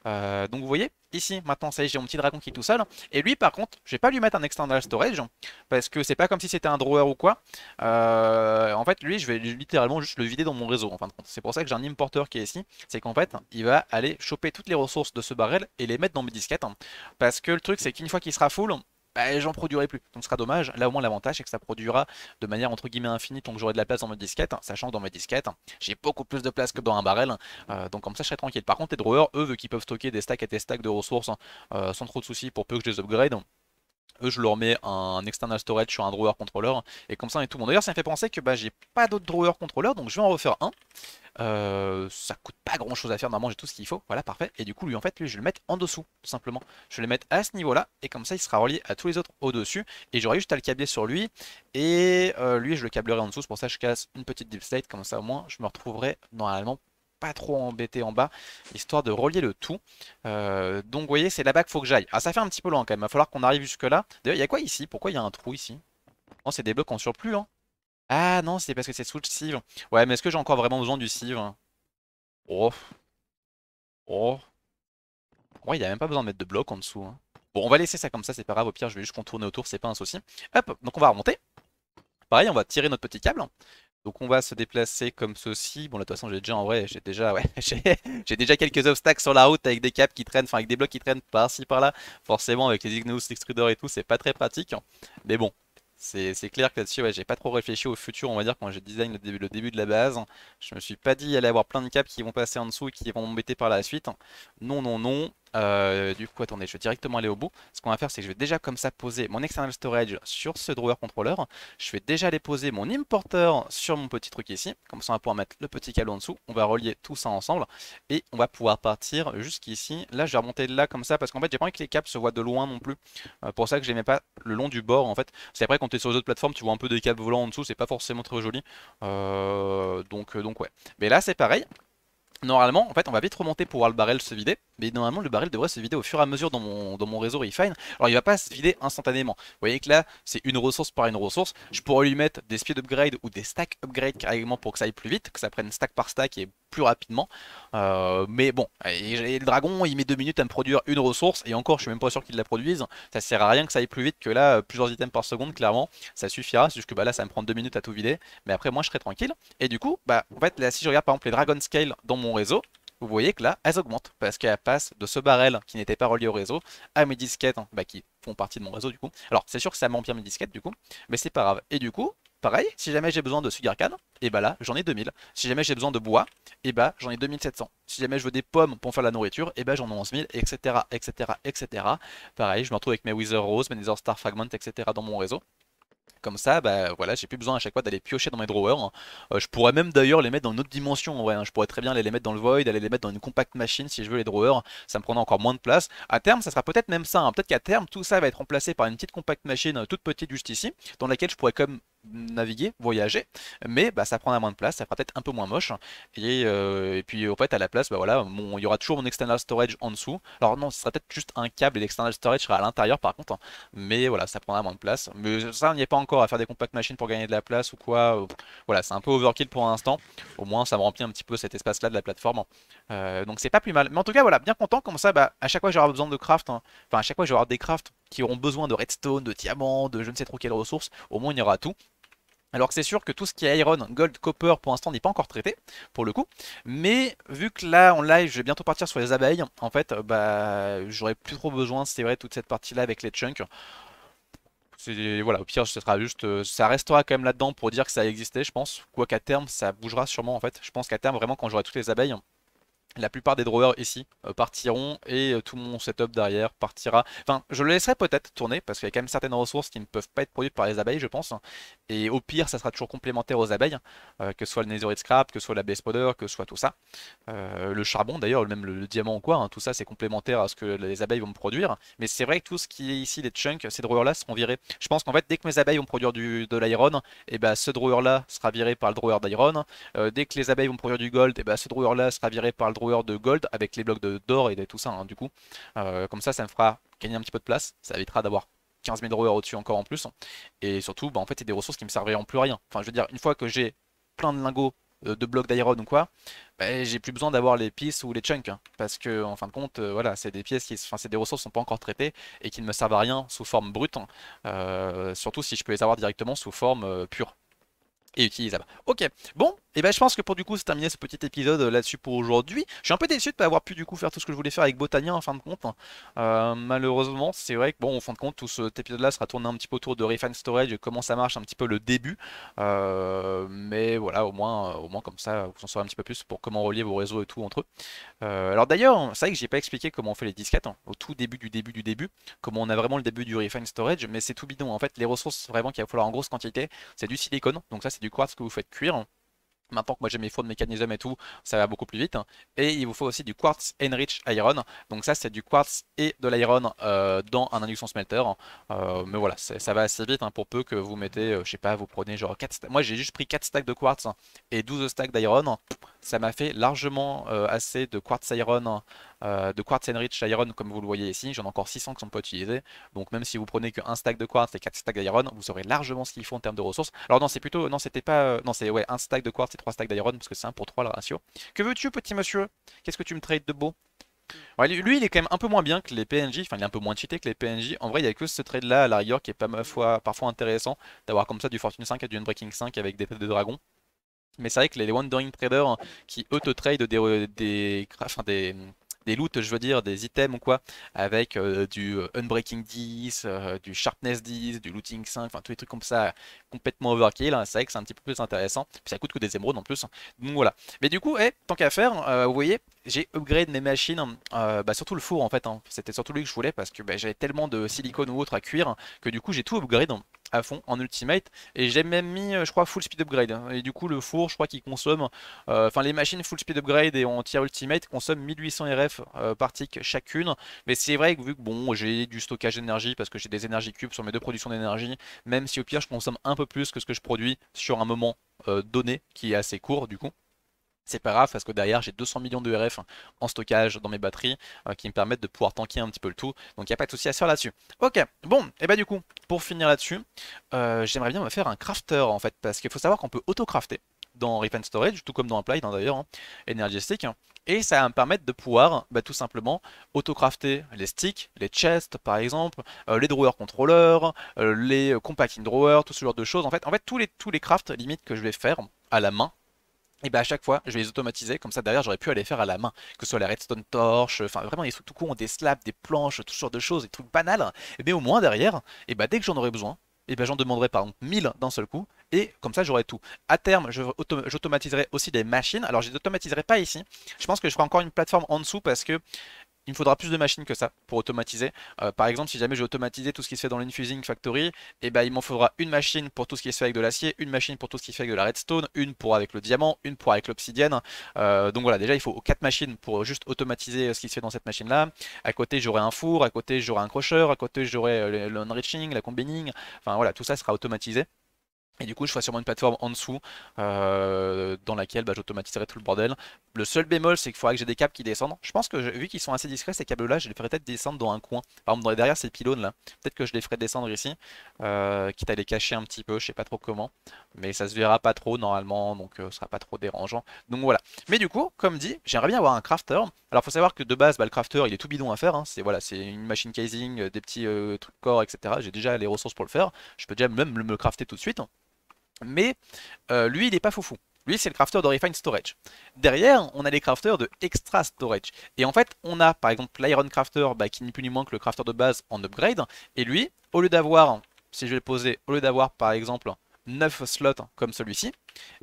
Euh, donc, vous voyez, ici, maintenant, ça y est, j'ai mon petit dragon qui est tout seul. Et lui, par contre, je vais pas lui mettre un external storage parce que c'est pas comme si c'était un drawer ou quoi. Euh, en fait, lui, je vais littéralement juste le vider dans mon réseau. En fin de c'est pour ça que j'ai un importeur qui est ici. C'est qu'en fait, il va aller choper toutes les ressources de ce barrel et les mettre dans mes disquettes parce que le truc, c'est qu'une fois qu'il sera full, bah, j'en produirai plus. Donc ce sera dommage. Là au moins l'avantage c'est que ça produira de manière entre guillemets infinie Donc que j'aurai de la place dans ma disquette, sachant que dans ma disquette j'ai beaucoup plus de place que dans un barrel. Euh, donc comme ça je serai tranquille. Par contre les drawers, eux, qui qu'ils peuvent stocker des stacks et des stacks de ressources euh, sans trop de soucis pour peu que je les upgrade, eux je leur mets un external storage sur un drawer controller et comme ça et tout bon d'ailleurs ça me fait penser que bah j'ai pas d'autres drawer controller donc je vais en refaire un euh, ça coûte pas grand chose à faire normalement j'ai tout ce qu'il faut voilà parfait et du coup lui en fait lui je vais le mettre en dessous tout simplement je vais le mettre à ce niveau là et comme ça il sera relié à tous les autres au dessus et j'aurai juste à le câbler sur lui et euh, lui je le câblerai en dessous c'est pour ça je casse une petite deep state comme ça au moins je me retrouverai normalement pas trop embêté en bas, histoire de relier le tout. Euh, donc vous voyez, c'est là-bas qu'il faut que j'aille. Ah, ça fait un petit peu loin quand même, il va falloir qu'on arrive jusque-là. D'ailleurs, il y a quoi ici Pourquoi il y a un trou ici Oh c'est des blocs en surplus, hein. Ah non, c'est parce que c'est sous le sieve, Ouais, mais est-ce que j'ai encore vraiment besoin du sieve Oh. Oh. Ouais, il n'y a même pas besoin de mettre de blocs en dessous. Hein. Bon, on va laisser ça comme ça, c'est pas grave. Au pire, je vais juste contourner autour, c'est pas un souci. Hop, donc on va remonter. Pareil, on va tirer notre petit câble. Donc on va se déplacer comme ceci. Bon là de toute façon j'ai déjà en vrai j'ai déjà ouais j'ai déjà quelques obstacles sur la route avec des caps qui traînent, enfin avec des blocs qui traînent par-ci par-là. Forcément avec les Igneous Extruders et tout c'est pas très pratique. Mais bon c'est clair que là-dessus j'ai pas trop réfléchi au futur on va dire quand j'ai design le début, de la base. Je me suis pas dit allait avoir plein de caps qui vont passer en dessous et qui vont m'embêter par la suite. Non non non euh, du coup, attendez, je vais directement aller au bout. Ce qu'on va faire, c'est que je vais déjà comme ça poser mon external storage sur ce drawer controller. Je vais déjà aller poser mon importeur sur mon petit truc ici. Comme ça, on va pouvoir mettre le petit câble en dessous. On va relier tout ça ensemble et on va pouvoir partir jusqu'ici. Là, je vais remonter de là comme ça parce qu'en fait, j'ai pas envie que les câbles se voient de loin non plus. Euh, pour ça que je les mets pas le long du bord en fait. C'est après quand tu es sur les autres plateformes, tu vois un peu des câbles volants en dessous. C'est pas forcément très joli. Euh, donc, donc ouais. Mais là, c'est pareil. Normalement, en fait, on va vite remonter pour voir le barrel se vider, mais normalement, le barrel devrait se vider au fur et à mesure dans mon, dans mon réseau refine. Alors, il va pas se vider instantanément. Vous voyez que là, c'est une ressource par une ressource. Je pourrais lui mettre des speed upgrades ou des stack upgrades carrément pour que ça aille plus vite, que ça prenne stack par stack et plus rapidement. Euh, mais bon, et, le dragon, il met deux minutes à me produire une ressource, et encore, je suis même pas sûr qu'il la produise. Ça sert à rien que ça aille plus vite que là, euh, plusieurs items par seconde, clairement, ça suffira. C'est juste que bah, là, ça me prend deux minutes à tout vider, mais après, moi, je serai tranquille. Et du coup, bah, en fait, là, si je regarde par exemple les Dragon Scale dans mon réseau, vous voyez que là, elles augmentent parce qu'elles passent de ce barrel qui n'était pas relié au réseau à mes disquettes hein, bah, qui font partie de mon réseau du coup. Alors, c'est sûr que ça m'empire mes disquettes du coup, mais c'est pas grave. Et du coup, Pareil, si jamais j'ai besoin de sugarcane, et eh bah ben là j'en ai 2000. Si jamais j'ai besoin de bois, et eh bah ben, j'en ai 2700. Si jamais je veux des pommes pour faire la nourriture, et eh bah ben, j'en ai 11000, etc. etc. etc. Pareil, je me retrouve avec mes Wither Rose, mes Nether Star fragment, etc. dans mon réseau. Comme ça, bah voilà, j'ai plus besoin à chaque fois d'aller piocher dans mes drawers. Hein. Euh, je pourrais même d'ailleurs les mettre dans une autre dimension en vrai. Hein. Je pourrais très bien aller les mettre dans le void, aller les mettre dans une compact machine si je veux les drawers. Ça me prendra encore moins de place. À terme, ça sera peut-être même ça. Hein. Peut-être qu'à terme, tout ça va être remplacé par une petite compact machine euh, toute petite juste ici, dans laquelle je pourrais comme naviguer, voyager, mais bah, ça prendra moins de place, ça fera peut-être un peu moins moche. Euh, et, puis au fait, à la place, bah, voilà, mon, il y aura toujours mon external storage en dessous. Alors non, ce sera peut-être juste un câble et l'external storage sera à l'intérieur par contre, mais voilà, ça prendra moins de place. Mais ça, n'y est pas encore à faire des compact machines pour gagner de la place ou quoi. Voilà, c'est un peu overkill pour l'instant. Au moins, ça me remplit un petit peu cet espace-là de la plateforme. Euh, donc c'est pas plus mal. Mais en tout cas, voilà, bien content. Comme ça, bah, à chaque fois, j'aurai besoin de craft. Hein. Enfin, à chaque fois, j'aurai des crafts qui auront besoin de redstone, de diamant de je ne sais trop quelles ressources. Au moins, il y aura tout. Alors que c'est sûr que tout ce qui est iron, gold, copper pour l'instant n'est pas encore traité, pour le coup. Mais vu que là en live je vais bientôt partir sur les abeilles, en fait bah j'aurais plus trop besoin c'est vrai toute cette partie là avec les chunks voilà, au pire, ce sera juste, euh, ça restera quand même là-dedans pour dire que ça a existé, je pense. Quoi qu'à terme, ça bougera sûrement en fait. Je pense qu'à terme, vraiment, quand j'aurai toutes les abeilles, la plupart des drawers ici euh, partiront et euh, tout mon setup derrière partira. Enfin, je le laisserai peut-être tourner parce qu'il y a quand même certaines ressources qui ne peuvent pas être produites par les abeilles, je pense. Et au pire, ça sera toujours complémentaire aux abeilles, euh, que ce soit le netherite scrap, que ce soit la base powder, que ce soit tout ça. le charbon d'ailleurs, même le, diamant ou quoi, hein, tout ça c'est complémentaire à ce que les abeilles vont produire. Mais c'est vrai que tout ce qui est ici, les chunks, ces drawers-là seront virés. Je pense qu'en fait, dès que mes abeilles vont produire du, de l'iron, et eh ben, ce drawer-là sera viré par le drawer d'iron. dès que les abeilles vont produire du gold, et eh ben, ce drawer-là sera viré par le de gold avec les blocs de d'or et de, tout ça, hein, du coup. Euh, comme ça, ça me fera gagner un petit peu de place. Ça évitera d'avoir 15 000 drawers au-dessus encore en plus. Et surtout, bah, en fait, c'est des ressources qui me serviront plus rien. Enfin, je veux dire, une fois que j'ai plein de lingots euh, de blocs d'iron ou quoi, bah, j'ai plus besoin d'avoir les pièces ou les chunks. Hein, parce que, en fin de compte, euh, voilà, c'est des pièces qui, enfin, c'est des ressources qui sont pas encore traitées et qui ne me servent à rien sous forme brute. Hein. surtout si je peux les avoir directement sous forme pure et utilisable. Ok, bon, et ben je pense que pour du coup c'est terminé ce petit épisode euh, là-dessus pour aujourd'hui. Je suis un peu déçu de ne pas avoir pu du coup faire tout ce que je voulais faire avec Botania en fin de compte. Euh, malheureusement c'est vrai que bon en fin de compte tout cet épisode là sera tourné un petit peu autour de Refine Storage, comment ça marche un petit peu le début. Euh, mais voilà au moins au moins comme ça vous en saurez un petit peu plus pour comment relier vos réseaux et tout entre eux. alors d'ailleurs c'est vrai que j'ai pas expliqué comment on fait les disquettes hein, au tout début du début du début, comment on a vraiment le début du Refine Storage, mais c'est tout bidon en fait les ressources vraiment qu'il va falloir en grosse quantité c'est du silicone donc ça c'est du quartz que vous faites cuire. Maintenant que moi j'ai mes faux de mécanisme et tout, ça va beaucoup plus vite. Et il vous faut aussi du quartz enrich iron. Donc ça c'est du quartz et de l'iron euh, dans un induction smelter. Euh, mais voilà, ça va assez vite hein, pour peu que vous mettez, euh, je sais pas, vous prenez genre 4 Moi j'ai juste pris 4 stacks de quartz hein, et 12 stacks d'iron. Ça m'a fait largement assez de quartz iron, de quartz enrich iron comme vous le voyez ici. J'en ai encore 600 qui sont pas utilisés. Donc même si vous prenez qu'un stack de quartz et 4 stacks d'iron, vous aurez largement ce qu'il faut en termes de ressources. Alors non, c'est plutôt, non c'était pas, non c'est ouais, un stack de quartz 3 stacks d'iron parce que c'est 1 pour 3 la ratio. Que veux-tu, petit monsieur Qu'est-ce que tu me trades de beau Lui, il est quand même un peu moins bien que les PNJ. Enfin, il est un peu moins cheaté que les PNJ. En vrai, il n'y a que ce trade là à la rigueur qui est pas parfois, parfois intéressant d'avoir comme ça du Fortune 5 à du Unbreaking 5 avec des têtes de dragon. Mais c'est vrai que les Wandering Traders qui eux te trade des, des, enfin, des des loot, je veux dire, des items ou quoi, avec euh, du euh, Unbreaking 10, euh, du Sharpness 10, du Looting 5, enfin tous les trucs comme ça, complètement overkill. Hein, c'est vrai que c'est un petit peu plus intéressant. Puis ça coûte que des émeraudes en plus. Hein. Donc voilà. Mais du coup, eh, tant qu'à faire, vous voyez, j'ai upgrade mes machines, bah, surtout le four en fait. Hein. C'était surtout lui que je voulais parce que bah, j'avais tellement de silicone ou autre à cuire que du coup j'ai tout upgrade à fond en ultimate. Et j'ai même mis, euh, je crois, full speed upgrade. Hein. Et du coup, le four, je crois qu'il consomme, euh, enfin, les machines full speed upgrade et en tier ultimate consomment 1800 RF euh, par tick chacune. Mais c'est vrai que vu que bon, j'ai du stockage d'énergie parce que j'ai des énergies cubes sur mes deux productions d'énergie, même si au pire, je consomme un peu plus que ce que je produis sur un moment donné qui est assez court du coup. C'est pas grave parce que derrière j'ai 200 millions de RF en stockage dans mes batteries euh, qui me permettent de pouvoir tanker un petit peu le tout. Donc il n'y a pas de souci à se faire là-dessus. Ok, bon, et bah du coup, pour finir là-dessus, euh, j'aimerais bien me faire un crafter en fait parce qu'il faut savoir qu'on peut auto-crafter dans Ripen Storage, tout comme dans Applied hein, d'ailleurs, hein, Energy et ça va me permettre de pouvoir bah, tout simplement auto-crafter les sticks, les chests par exemple, euh, les drawer controllers, les compacting drawers tout ce genre de choses. En fait, en fait tous, les, tous les crafts limites que je vais faire à la main et bien à chaque fois, je vais les automatiser, comme ça derrière j'aurais pu aller faire à la main, que ce soit la redstone torche, euh, enfin vraiment les trucs tout on des slabs, des planches, tout sortes de choses, des trucs banals, mais au moins derrière, et bah dès que j'en aurais besoin, et ben j'en demanderai par exemple 1000 d'un seul coup, et comme ça j'aurai tout. À terme, j'automatiserai aussi des machines, alors je les automatiserai pas ici, je pense que je ferai encore une plateforme en dessous parce que il me faudra plus de machines que ça pour automatiser. Euh, par exemple, si jamais j'ai automatisé tout ce qui se fait dans l'infusing factory, et eh ben, il m'en faudra une machine pour tout ce qui se fait avec de l'acier, une machine pour tout ce qui se fait avec de la redstone, une pour avec le diamant, une pour avec l'obsidienne. Euh, donc voilà, déjà il faut quatre machines pour juste automatiser euh, ce qui se fait dans cette machine là. À côté, j'aurai un four, à côté, j'aurai un crocheur, à côté, j'aurai le l'enriching, la combining. Enfin voilà, tout ça sera automatisé. Et du coup, je ferai sûrement une plateforme en dessous euh, dans laquelle bah, j'automatiserai tout le bordel. Le seul bémol, c'est qu'il faudra que j'ai des câbles qui descendent. Je pense que vu qu'ils sont assez discrets, ces câbles-là, je les ferai peut-être descendre dans un coin. Par exemple, derrière ces pylônes-là. Peut-être que je les ferai descendre ici, euh, quitte à les cacher un petit peu, je sais pas trop comment. Mais ça se verra pas trop normalement, donc euh, ce sera pas trop dérangeant. Donc voilà. Mais du coup, comme dit, j'aimerais bien avoir un crafter. Alors, faut savoir que de base, bah, le crafter, il est tout bidon à faire. Hein. C'est voilà, c'est une machine casing, des petits trucs corps, etc. J'ai déjà les ressources pour le faire. Je peux déjà même me crafter tout de suite mais euh, lui, il n'est pas foufou. Lui, c'est le crafter de Refine Storage. Derrière, on a les crafters de Extra Storage. Et en fait, on a par exemple l'Iron Crafter, bah, qui n'est plus ni moins que le crafter de base en upgrade. Et lui, au lieu d'avoir, si je vais le poser, au lieu d'avoir par exemple 9 slots comme celui-ci, et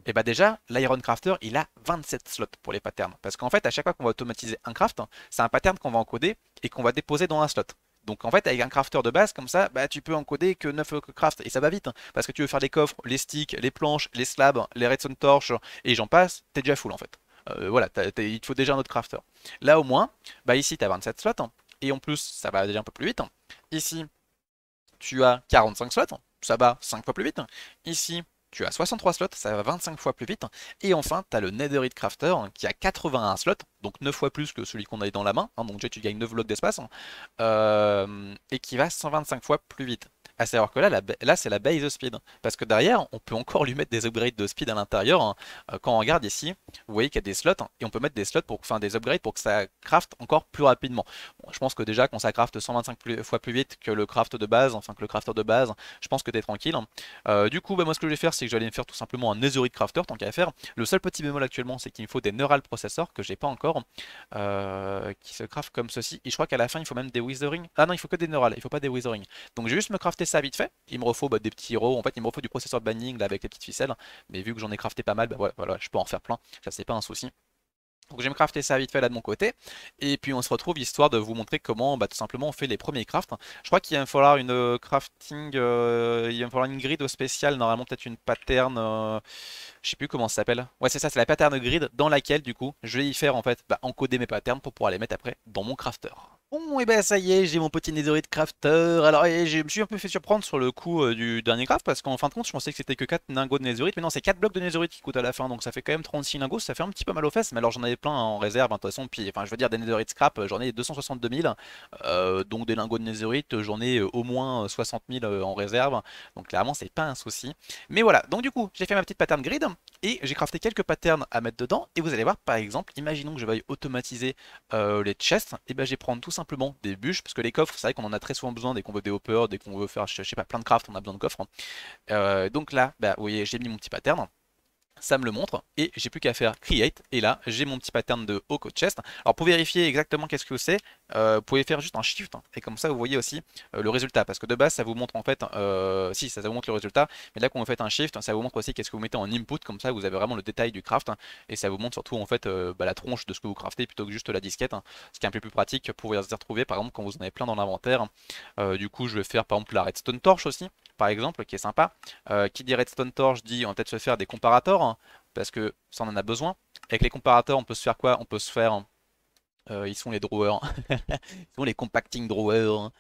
eh bah déjà, l'Iron Crafter, il a 27 slots pour les patterns. Parce qu'en fait, à chaque fois qu'on va automatiser un craft, c'est un pattern qu'on va encoder et qu'on va déposer dans un slot. Donc en fait, avec un crafter de base comme ça, bah, tu peux encoder que 9 crafts et ça va vite hein, parce que tu veux faire les coffres, les sticks, les planches, les slabs, les redstone torches et j'en passe, t'es déjà full en fait. Euh, voilà, il te faut déjà un autre crafter. Là au moins, bah ici tu as 27 slots hein, et en plus ça va déjà un peu plus vite. Hein. Ici, tu as 45 slots, ça va 5 fois plus vite. Ici, tu as 63 slots, ça va 25 fois plus vite. Et enfin, tu as le Netherite Crafter hein, qui a 81 slots, donc 9 fois plus que celui qu'on avait dans la main. Hein. donc déjà, tu gagnes 9 blocs d'espace. Hein. Euh, et qui va 125 fois plus vite. À savoir que là, là c'est la base speed. Parce que derrière, on peut encore lui mettre des upgrades de speed à l'intérieur. Hein. Euh, quand on regarde ici, vous voyez qu'il y a des slots. Hein, et on peut mettre des slots pour, enfin, des upgrades pour que ça craft encore plus rapidement. je pense que déjà, quand ça craft 125 fois plus vite que le craft de base, enfin que le crafter de base, je pense que t'es tranquille. Hein. Euh, du coup, bah, moi, ce que je vais faire, c'est que je vais aller me faire tout simplement un Netherite Crafter, tant qu'à faire. Le seul petit bémol actuellement, c'est qu'il me faut des Neural Processors que j'ai pas encore, euh, qui se craft comme ceci. Et je crois qu'à la fin, il faut même des Withering. Ah non, il faut que des Neural, il faut pas des Withering. Donc, je vais juste me crafter ça vite fait. Il me refaut bah, des petits héros. En fait, il me refaut du processeur banning là, avec les petites ficelles. Mais vu que j'en ai crafté pas mal, bah, voilà, je peux en faire plein. Ça, c'est pas un souci. Donc je crafter ça vite fait là de mon côté. Et puis on se retrouve histoire de vous montrer comment bah, tout simplement on fait les premiers crafts. Je crois qu'il va me falloir une euh, crafting, euh, il va me falloir une grid spéciale, normalement peut-être une pattern, euh, je sais plus comment ça s'appelle. Ouais c'est ça, c'est la pattern grid dans laquelle du coup je vais y faire en fait bah, encoder mes patterns pour pouvoir les mettre après dans mon crafter. Bon, et eh ben ça y est, j'ai mon petit netherite crafter. Alors, eh, je me suis un peu fait surprendre sur le coup euh, du dernier craft parce qu'en fin de compte, je pensais que c'était que 4 lingots de netherite. Mais non, c'est 4 blocs de netherite qui coûtent à la fin. Donc, ça fait quand même 36 lingots. Ça fait un petit peu mal aux fesses. Mais alors, j'en avais plein en réserve. Hein, de toute façon, puis, enfin, je veux dire, des netherite scrap, euh, j'en ai 262 000. Euh, donc, des lingots de netherite, j'en ai au moins 60 000 en réserve. Donc, clairement, c'est pas un souci. Mais voilà. Donc, du coup, j'ai fait ma petite pattern grid et j'ai crafté quelques patterns à mettre dedans. Et vous allez voir, par exemple, imaginons que je veuille automatiser les chests. Et ben, j'ai prendre tout ça simplement des bûches, parce que les coffres, c'est vrai qu'on en a très souvent besoin dès qu'on veut des hoppers, dès qu'on veut faire, je sais pas, plein de craft, on a besoin de coffres. Hein. Euh, donc là, bah, vous voyez, j'ai mis mon petit pattern ça me le montre et j'ai plus qu'à faire create et là j'ai mon petit pattern de haut chest alors pour vérifier exactement qu'est-ce que c'est euh, vous pouvez faire juste un shift et comme ça vous voyez aussi euh, le résultat parce que de base ça vous montre en fait euh, si ça vous montre le résultat mais là quand vous faites un shift ça vous montre aussi qu'est-ce que vous mettez en input comme ça vous avez vraiment le détail du craft et ça vous montre surtout en fait bah, la tronche de ce que vous craftez plutôt que juste la disquette hein. ce qui est un peu plus pratique pour vous y retrouver par exemple quand vous en avez plein dans l'inventaire du coup je vais faire par exemple la redstone torche aussi par exemple, qui est sympa. Euh, qui dit Redstone Torch dit on va peut se faire des comparateurs hein, parce que ça on en a besoin. Avec les comparateurs, on peut se faire quoi On peut se faire. Euh, ils sont les drawers. ils sont les compacting drawers.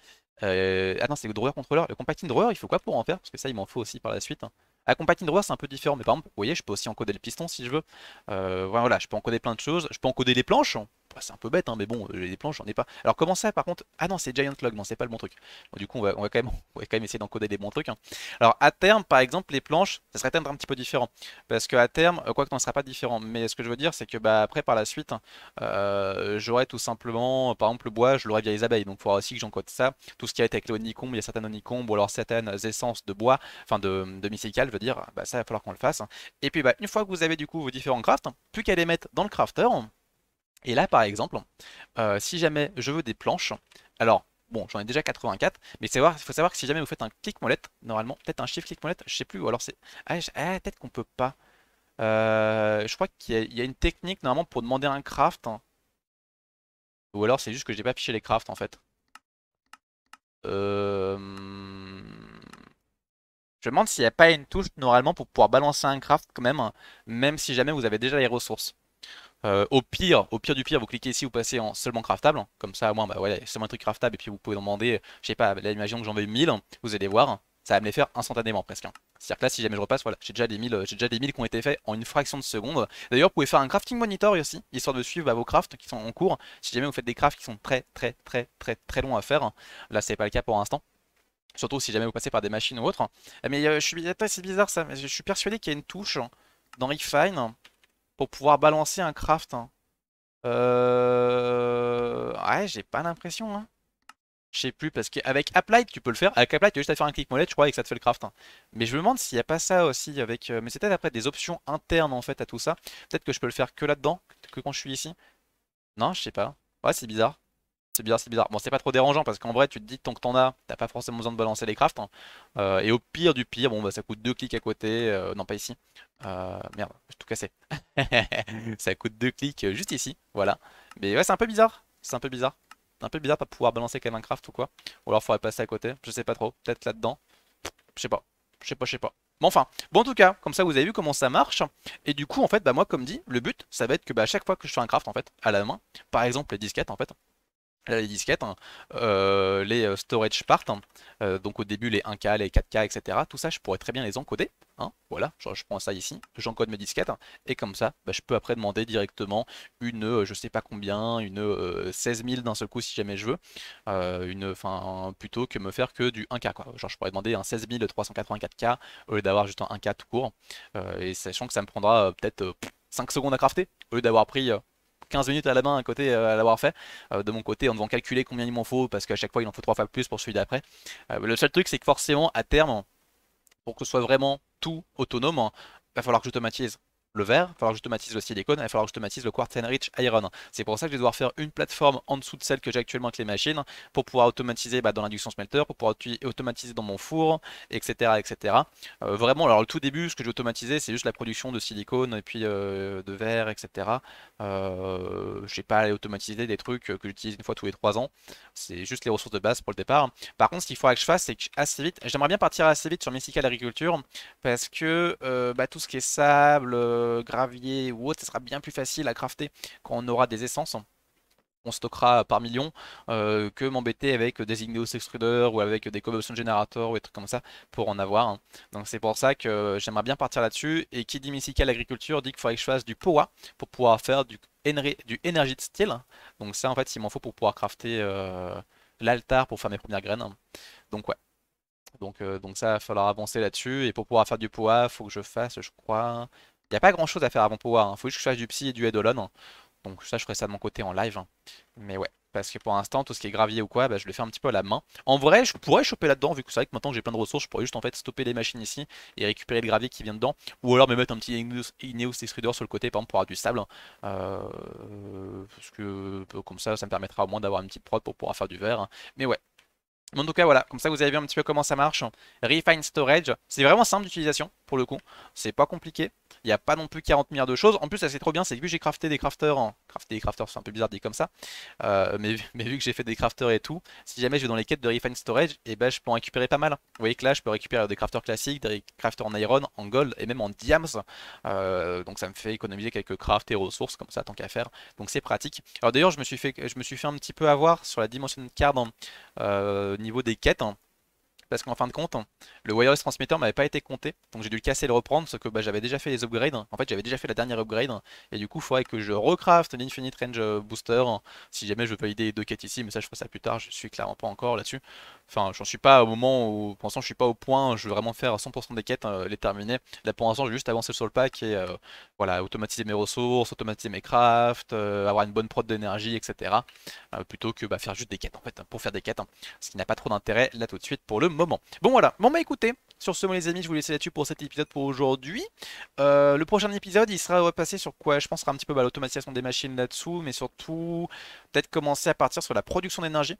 ah hein. euh, non, c'est le drawer contrôleur. Le compacting drawer, il faut quoi pour en faire Parce que ça, il m'en faut aussi par la suite. À hein. ah, compacting drawer, c'est un peu différent. Mais par exemple, vous voyez, je peux aussi encoder le piston si je veux. voilà, je peux encoder plein de choses. Je peux encoder les planches. Bah, c'est un peu bête, hein, mais bon, euh, les planches, j'en ai pas. Alors comment ça, par contre Ah non, c'est Giant Log, non, c'est pas le bon truc. du coup, on va, quand même, on quand essayer d'encoder des bons trucs. Hein. Alors à terme, par exemple, les planches, ça serait peut-être un petit peu différent. Parce qu'à terme, euh, quoi que ça sera pas différent. Mais ce que je veux dire, c'est que bah, après, par la suite, euh, j'aurais tout simplement, par exemple, le bois, je l'aurais via les abeilles. Donc il faudra aussi que j'encode ça. Tout ce qui a été avec les onicombes, il y a certaines onicombes, ou alors certaines essences de bois, enfin de, de veut je veux dire, bah, ça, va falloir qu'on le fasse. Et puis, bah, une fois que vous avez du coup vos différents crafts, hein, plus qu'à les mettre dans le crafter. Et là, par exemple, euh, si jamais je veux des planches, alors Bon, j'en ai déjà 84, mais il faut savoir que si jamais vous faites un clic molette, normalement, peut-être un chiffre clic molette, je sais plus, ou alors c'est. Ah, ah peut-être qu'on peut pas. Euh, je crois qu'il y, a une technique normalement pour demander un craft. Hein. Ou alors c'est juste que j'ai pas affiché les crafts en fait. Euh, je me demande s'il n'y a pas une touche normalement pour pouvoir balancer un craft quand même, hein, même si jamais vous avez déjà les ressources. Euh, au pire, au pire du pire, vous cliquez ici, vous passez en seulement craftable. Comme ça, au moins, bah, ouais, seulement un truc craftable. Et puis vous pouvez demander, je sais pas, là, imaginons que j'en veux 1000. Vous allez voir, ça va me les faire instantanément presque. Hein. C'est-à-dire que là, si jamais je repasse, voilà, j'ai déjà des 1000, euh, j'ai déjà des 1000 qui ont été faits en une fraction de seconde. D'ailleurs, vous pouvez faire un crafting monitor aussi, histoire de suivre bah, vos crafts qui sont en cours. Si jamais vous faites des crafts qui sont très, très, très, très, très longs à faire, là, c'est pas le cas pour l'instant. Surtout si jamais vous passez par des machines ou autre. Mais attends, euh, je suis, c'est bizarre ça. Mais je suis persuadé qu'il y a une touche dans Refine pour pouvoir balancer un craft. Hein. Euh... Ouais, j'ai pas l'impression. Hein. Je sais plus, parce qu'avec Applied, tu peux le faire. Avec Applied, tu as juste à faire un clic molette, je crois, et que ça te fait le craft. Hein. Mais je me demande s'il n'y a pas ça aussi avec. Euh, mais c'est peut-être après des options internes en fait à tout ça. Peut-être que je peux le faire que là-dedans, que quand je suis ici. Non, je sais pas. Ouais, c'est bizarre c'est bizarre, c'est bizarre. Bon, c'est pas trop dérangeant parce qu'en vrai, tu te dis, tant que t'en as, t'as pas forcément besoin de balancer les crafts. Hein. Euh, et au pire du pire, bon, bah, ça coûte deux clics à côté. Euh, non, pas ici. Euh, merde, je tout cassé. ça coûte deux clics juste ici. Voilà. Mais ouais, c'est un peu bizarre. C'est un peu bizarre. Un peu bizarre pas pouvoir balancer quand même un craft ou quoi. Ou alors faudrait passer à côté. Je sais pas trop. Peut-être là-dedans. Je sais pas. Je sais pas, je sais pas. bon, enfin, bon en tout cas, comme ça vous avez vu comment ça marche. Et du coup, en fait, bah moi, comme dit, le but, ça va être que bah, à chaque fois que je fais un craft, en fait, à la main, par exemple les disquettes, en fait, euh, les disquettes, hein, euh, les euh, storage parts, hein, donc au début les 1K, les 4K, etc. Tout ça, je pourrais très bien les encoder. Hein, voilà, je prends ça ici, j'encode mes disquettes, et comme ça, bah, je peux après demander directement une, je sais pas combien, une 16 000 d'un seul coup si jamais je veux, une, fin, plutôt que me faire que du 1K. Quoi. Genre je pourrais demander un 16 384K au lieu d'avoir juste un 1K tout court, et sachant que ça me prendra peut-être 5 secondes à crafter, au lieu d'avoir pris 15 minutes à la main à côté euh, à l'avoir fait. Euh, de mon côté, en devant calculer combien il m'en faut, parce qu'à chaque fois il en faut trois fois plus pour celui d'après. Euh, le seul truc, c'est que forcément, à terme, pour que ce soit vraiment tout autonome, il hein, va falloir que j'automatise le verre, il va falloir que j'automatise le silicone, il va falloir que j'automatise le quartz iron. C'est pour ça que je vais devoir faire une plateforme en dessous de celle que j'ai actuellement avec les machines pour pouvoir automatiser bah, dans l'induction smelter, pour pouvoir automatiser dans mon four, etc. etc. Euh, vraiment, alors le tout début, ce que j'ai automatisé, c'est juste la production de silicone et puis euh, de verre, etc. je euh, je vais pas aller automatiser des trucs que j'utilise une fois tous les trois ans. C'est juste les ressources de base pour le départ. Par contre, ce qu'il faudra que je fasse, c'est que assez vite, j'aimerais bien partir assez vite sur Mystical Agriculture parce que bah, tout ce qui est sable, euh, gravier ou autre, ce sera bien plus facile à crafter quand on aura des essences on stockera par millions euh, que m'embêter avec des Igneous extruder ou avec des Cobblestone Generators ou des trucs comme ça pour en avoir. Hein. Donc c'est pour ça que j'aimerais bien partir là-dessus. Et qui dit mystical agriculture dit qu'il faudrait que je fasse du POA pour pouvoir faire du, du de Steel. Donc ça en fait il m'en faut pour pouvoir crafter euh, l'altar pour faire mes premières graines. Hein. Donc ouais. Donc, donc ça, il va falloir avancer là-dessus. Et pour pouvoir faire du POA, il faut que je fasse, je crois, il n'y a pas grand chose à faire avant pouvoir, Il hein. faut juste que je fasse du psy et du head alone. Donc ça, je ferai ça de mon côté en live. Hein. Mais ouais. Parce que pour l'instant, tout ce qui est gravier ou quoi, bah, je le fais un petit peu à la main. En vrai, je pourrais choper là-dedans, vu que c'est vrai que maintenant que j'ai plein de ressources, je pourrais juste en fait stopper les machines ici et récupérer le gravier qui vient dedans. Ou alors me mettre un petit Ineos, Extruder sur le côté, par exemple, pour avoir du sable. Hein. Euh, parce que euh, comme ça, ça me permettra au moins d'avoir une petite prod pour pouvoir faire du verre. Mais ouais. en tout cas, voilà, comme ça vous avez vu un petit peu comment ça marche. Refine Storage, c'est vraiment simple d'utilisation pour le coup. C'est pas compliqué. Il n'y a pas non plus 40 milliards de choses. En plus, ça c'est trop bien, c'est que vu j'ai crafté des crafters en. Crafter des crafters, c'est un peu bizarre dit comme ça. Euh, mais, vu que j'ai fait des crafters et tout, si jamais je vais dans les quêtes de Refine Storage, et eh ben, je peux en récupérer pas mal. Vous voyez que là, je peux récupérer des crafters classiques, des crafters en iron, en gold et même en diams. Euh, donc ça me fait économiser quelques crafts et ressources comme ça, tant qu'à faire. Donc c'est pratique. Alors d'ailleurs, je, me suis fait, je me suis fait un petit peu avoir sur la dimension de carte au euh, niveau des quêtes. Hein parce qu'en fin de compte, le wireless transmitter m'avait pas été compté, donc j'ai dû le casser et le reprendre, sauf que bah, j'avais déjà fait les upgrades, en fait j'avais déjà fait la dernière upgrade, et du coup il faudrait que je recraft l'Infinite Range Booster, si jamais je veux valider les deux quêtes ici, mais ça je ferai ça plus tard, je suis clairement pas encore là-dessus, enfin j'en suis pas au moment où, pour l'instant je suis pas au point, je veux vraiment faire 100% des quêtes, euh, les terminer, là pour l'instant je vais juste avancer sur le pack et euh, voilà, automatiser mes ressources, automatiser mes crafts, euh, avoir une bonne prod d'énergie, etc. plutôt que bah, faire juste des quêtes en fait, pour faire des quêtes, hein. ce qui n'a pas trop d'intérêt là tout de suite pour le Bon voilà, bon bah écoutez, sur ce, mot les amis, je vous laisse là-dessus pour cet épisode pour aujourd'hui. Euh, le prochain épisode, il sera repassé sur quoi Je pense sera un petit peu à bah, l'automatisation des machines là-dessous, mais surtout peut-être commencer à partir sur la production d'énergie.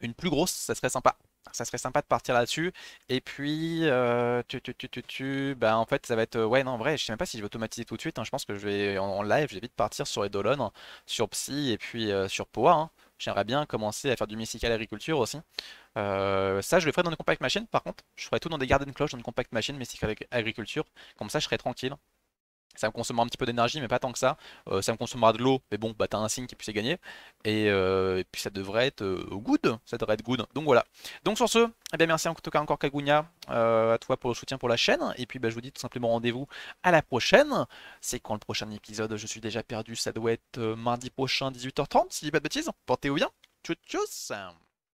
Une plus grosse, ça serait sympa. Ça serait sympa de partir là-dessus. Et puis, euh, tu, tu, tu, tu, bah en fait, ça va être. Ouais, non, en vrai, je sais même pas si je vais automatiser tout de suite. Hein. Je pense que je vais en, live, je vais vite partir sur les sur Psy et puis euh, sur Poa. Hein. J'aimerais bien commencer à faire du mystical agriculture aussi. Euh, ça, je le ferai dans une compact machine. Par contre, je ferai tout dans des garden cloches, dans une compact machine, mystical agriculture. Comme ça, je serai tranquille. Ça me consommera un petit peu d'énergie, mais pas tant que ça. Euh, ça me consommera de l'eau, mais bon, bah t'as un signe qui puisse gagner. Euh, et, puis ça devrait être euh, good. Ça devrait être good. Donc voilà. Donc sur ce, eh bien merci en tout cas encore Kagunia à toi pour le soutien pour la chaîne. Et puis bah, je vous dis tout simplement rendez-vous à la prochaine. C'est quand le prochain épisode Je suis déjà perdu. Ça doit être mardi prochain, 18h30, si je dis pas de bêtises. Portez-vous bien. tchou tchuss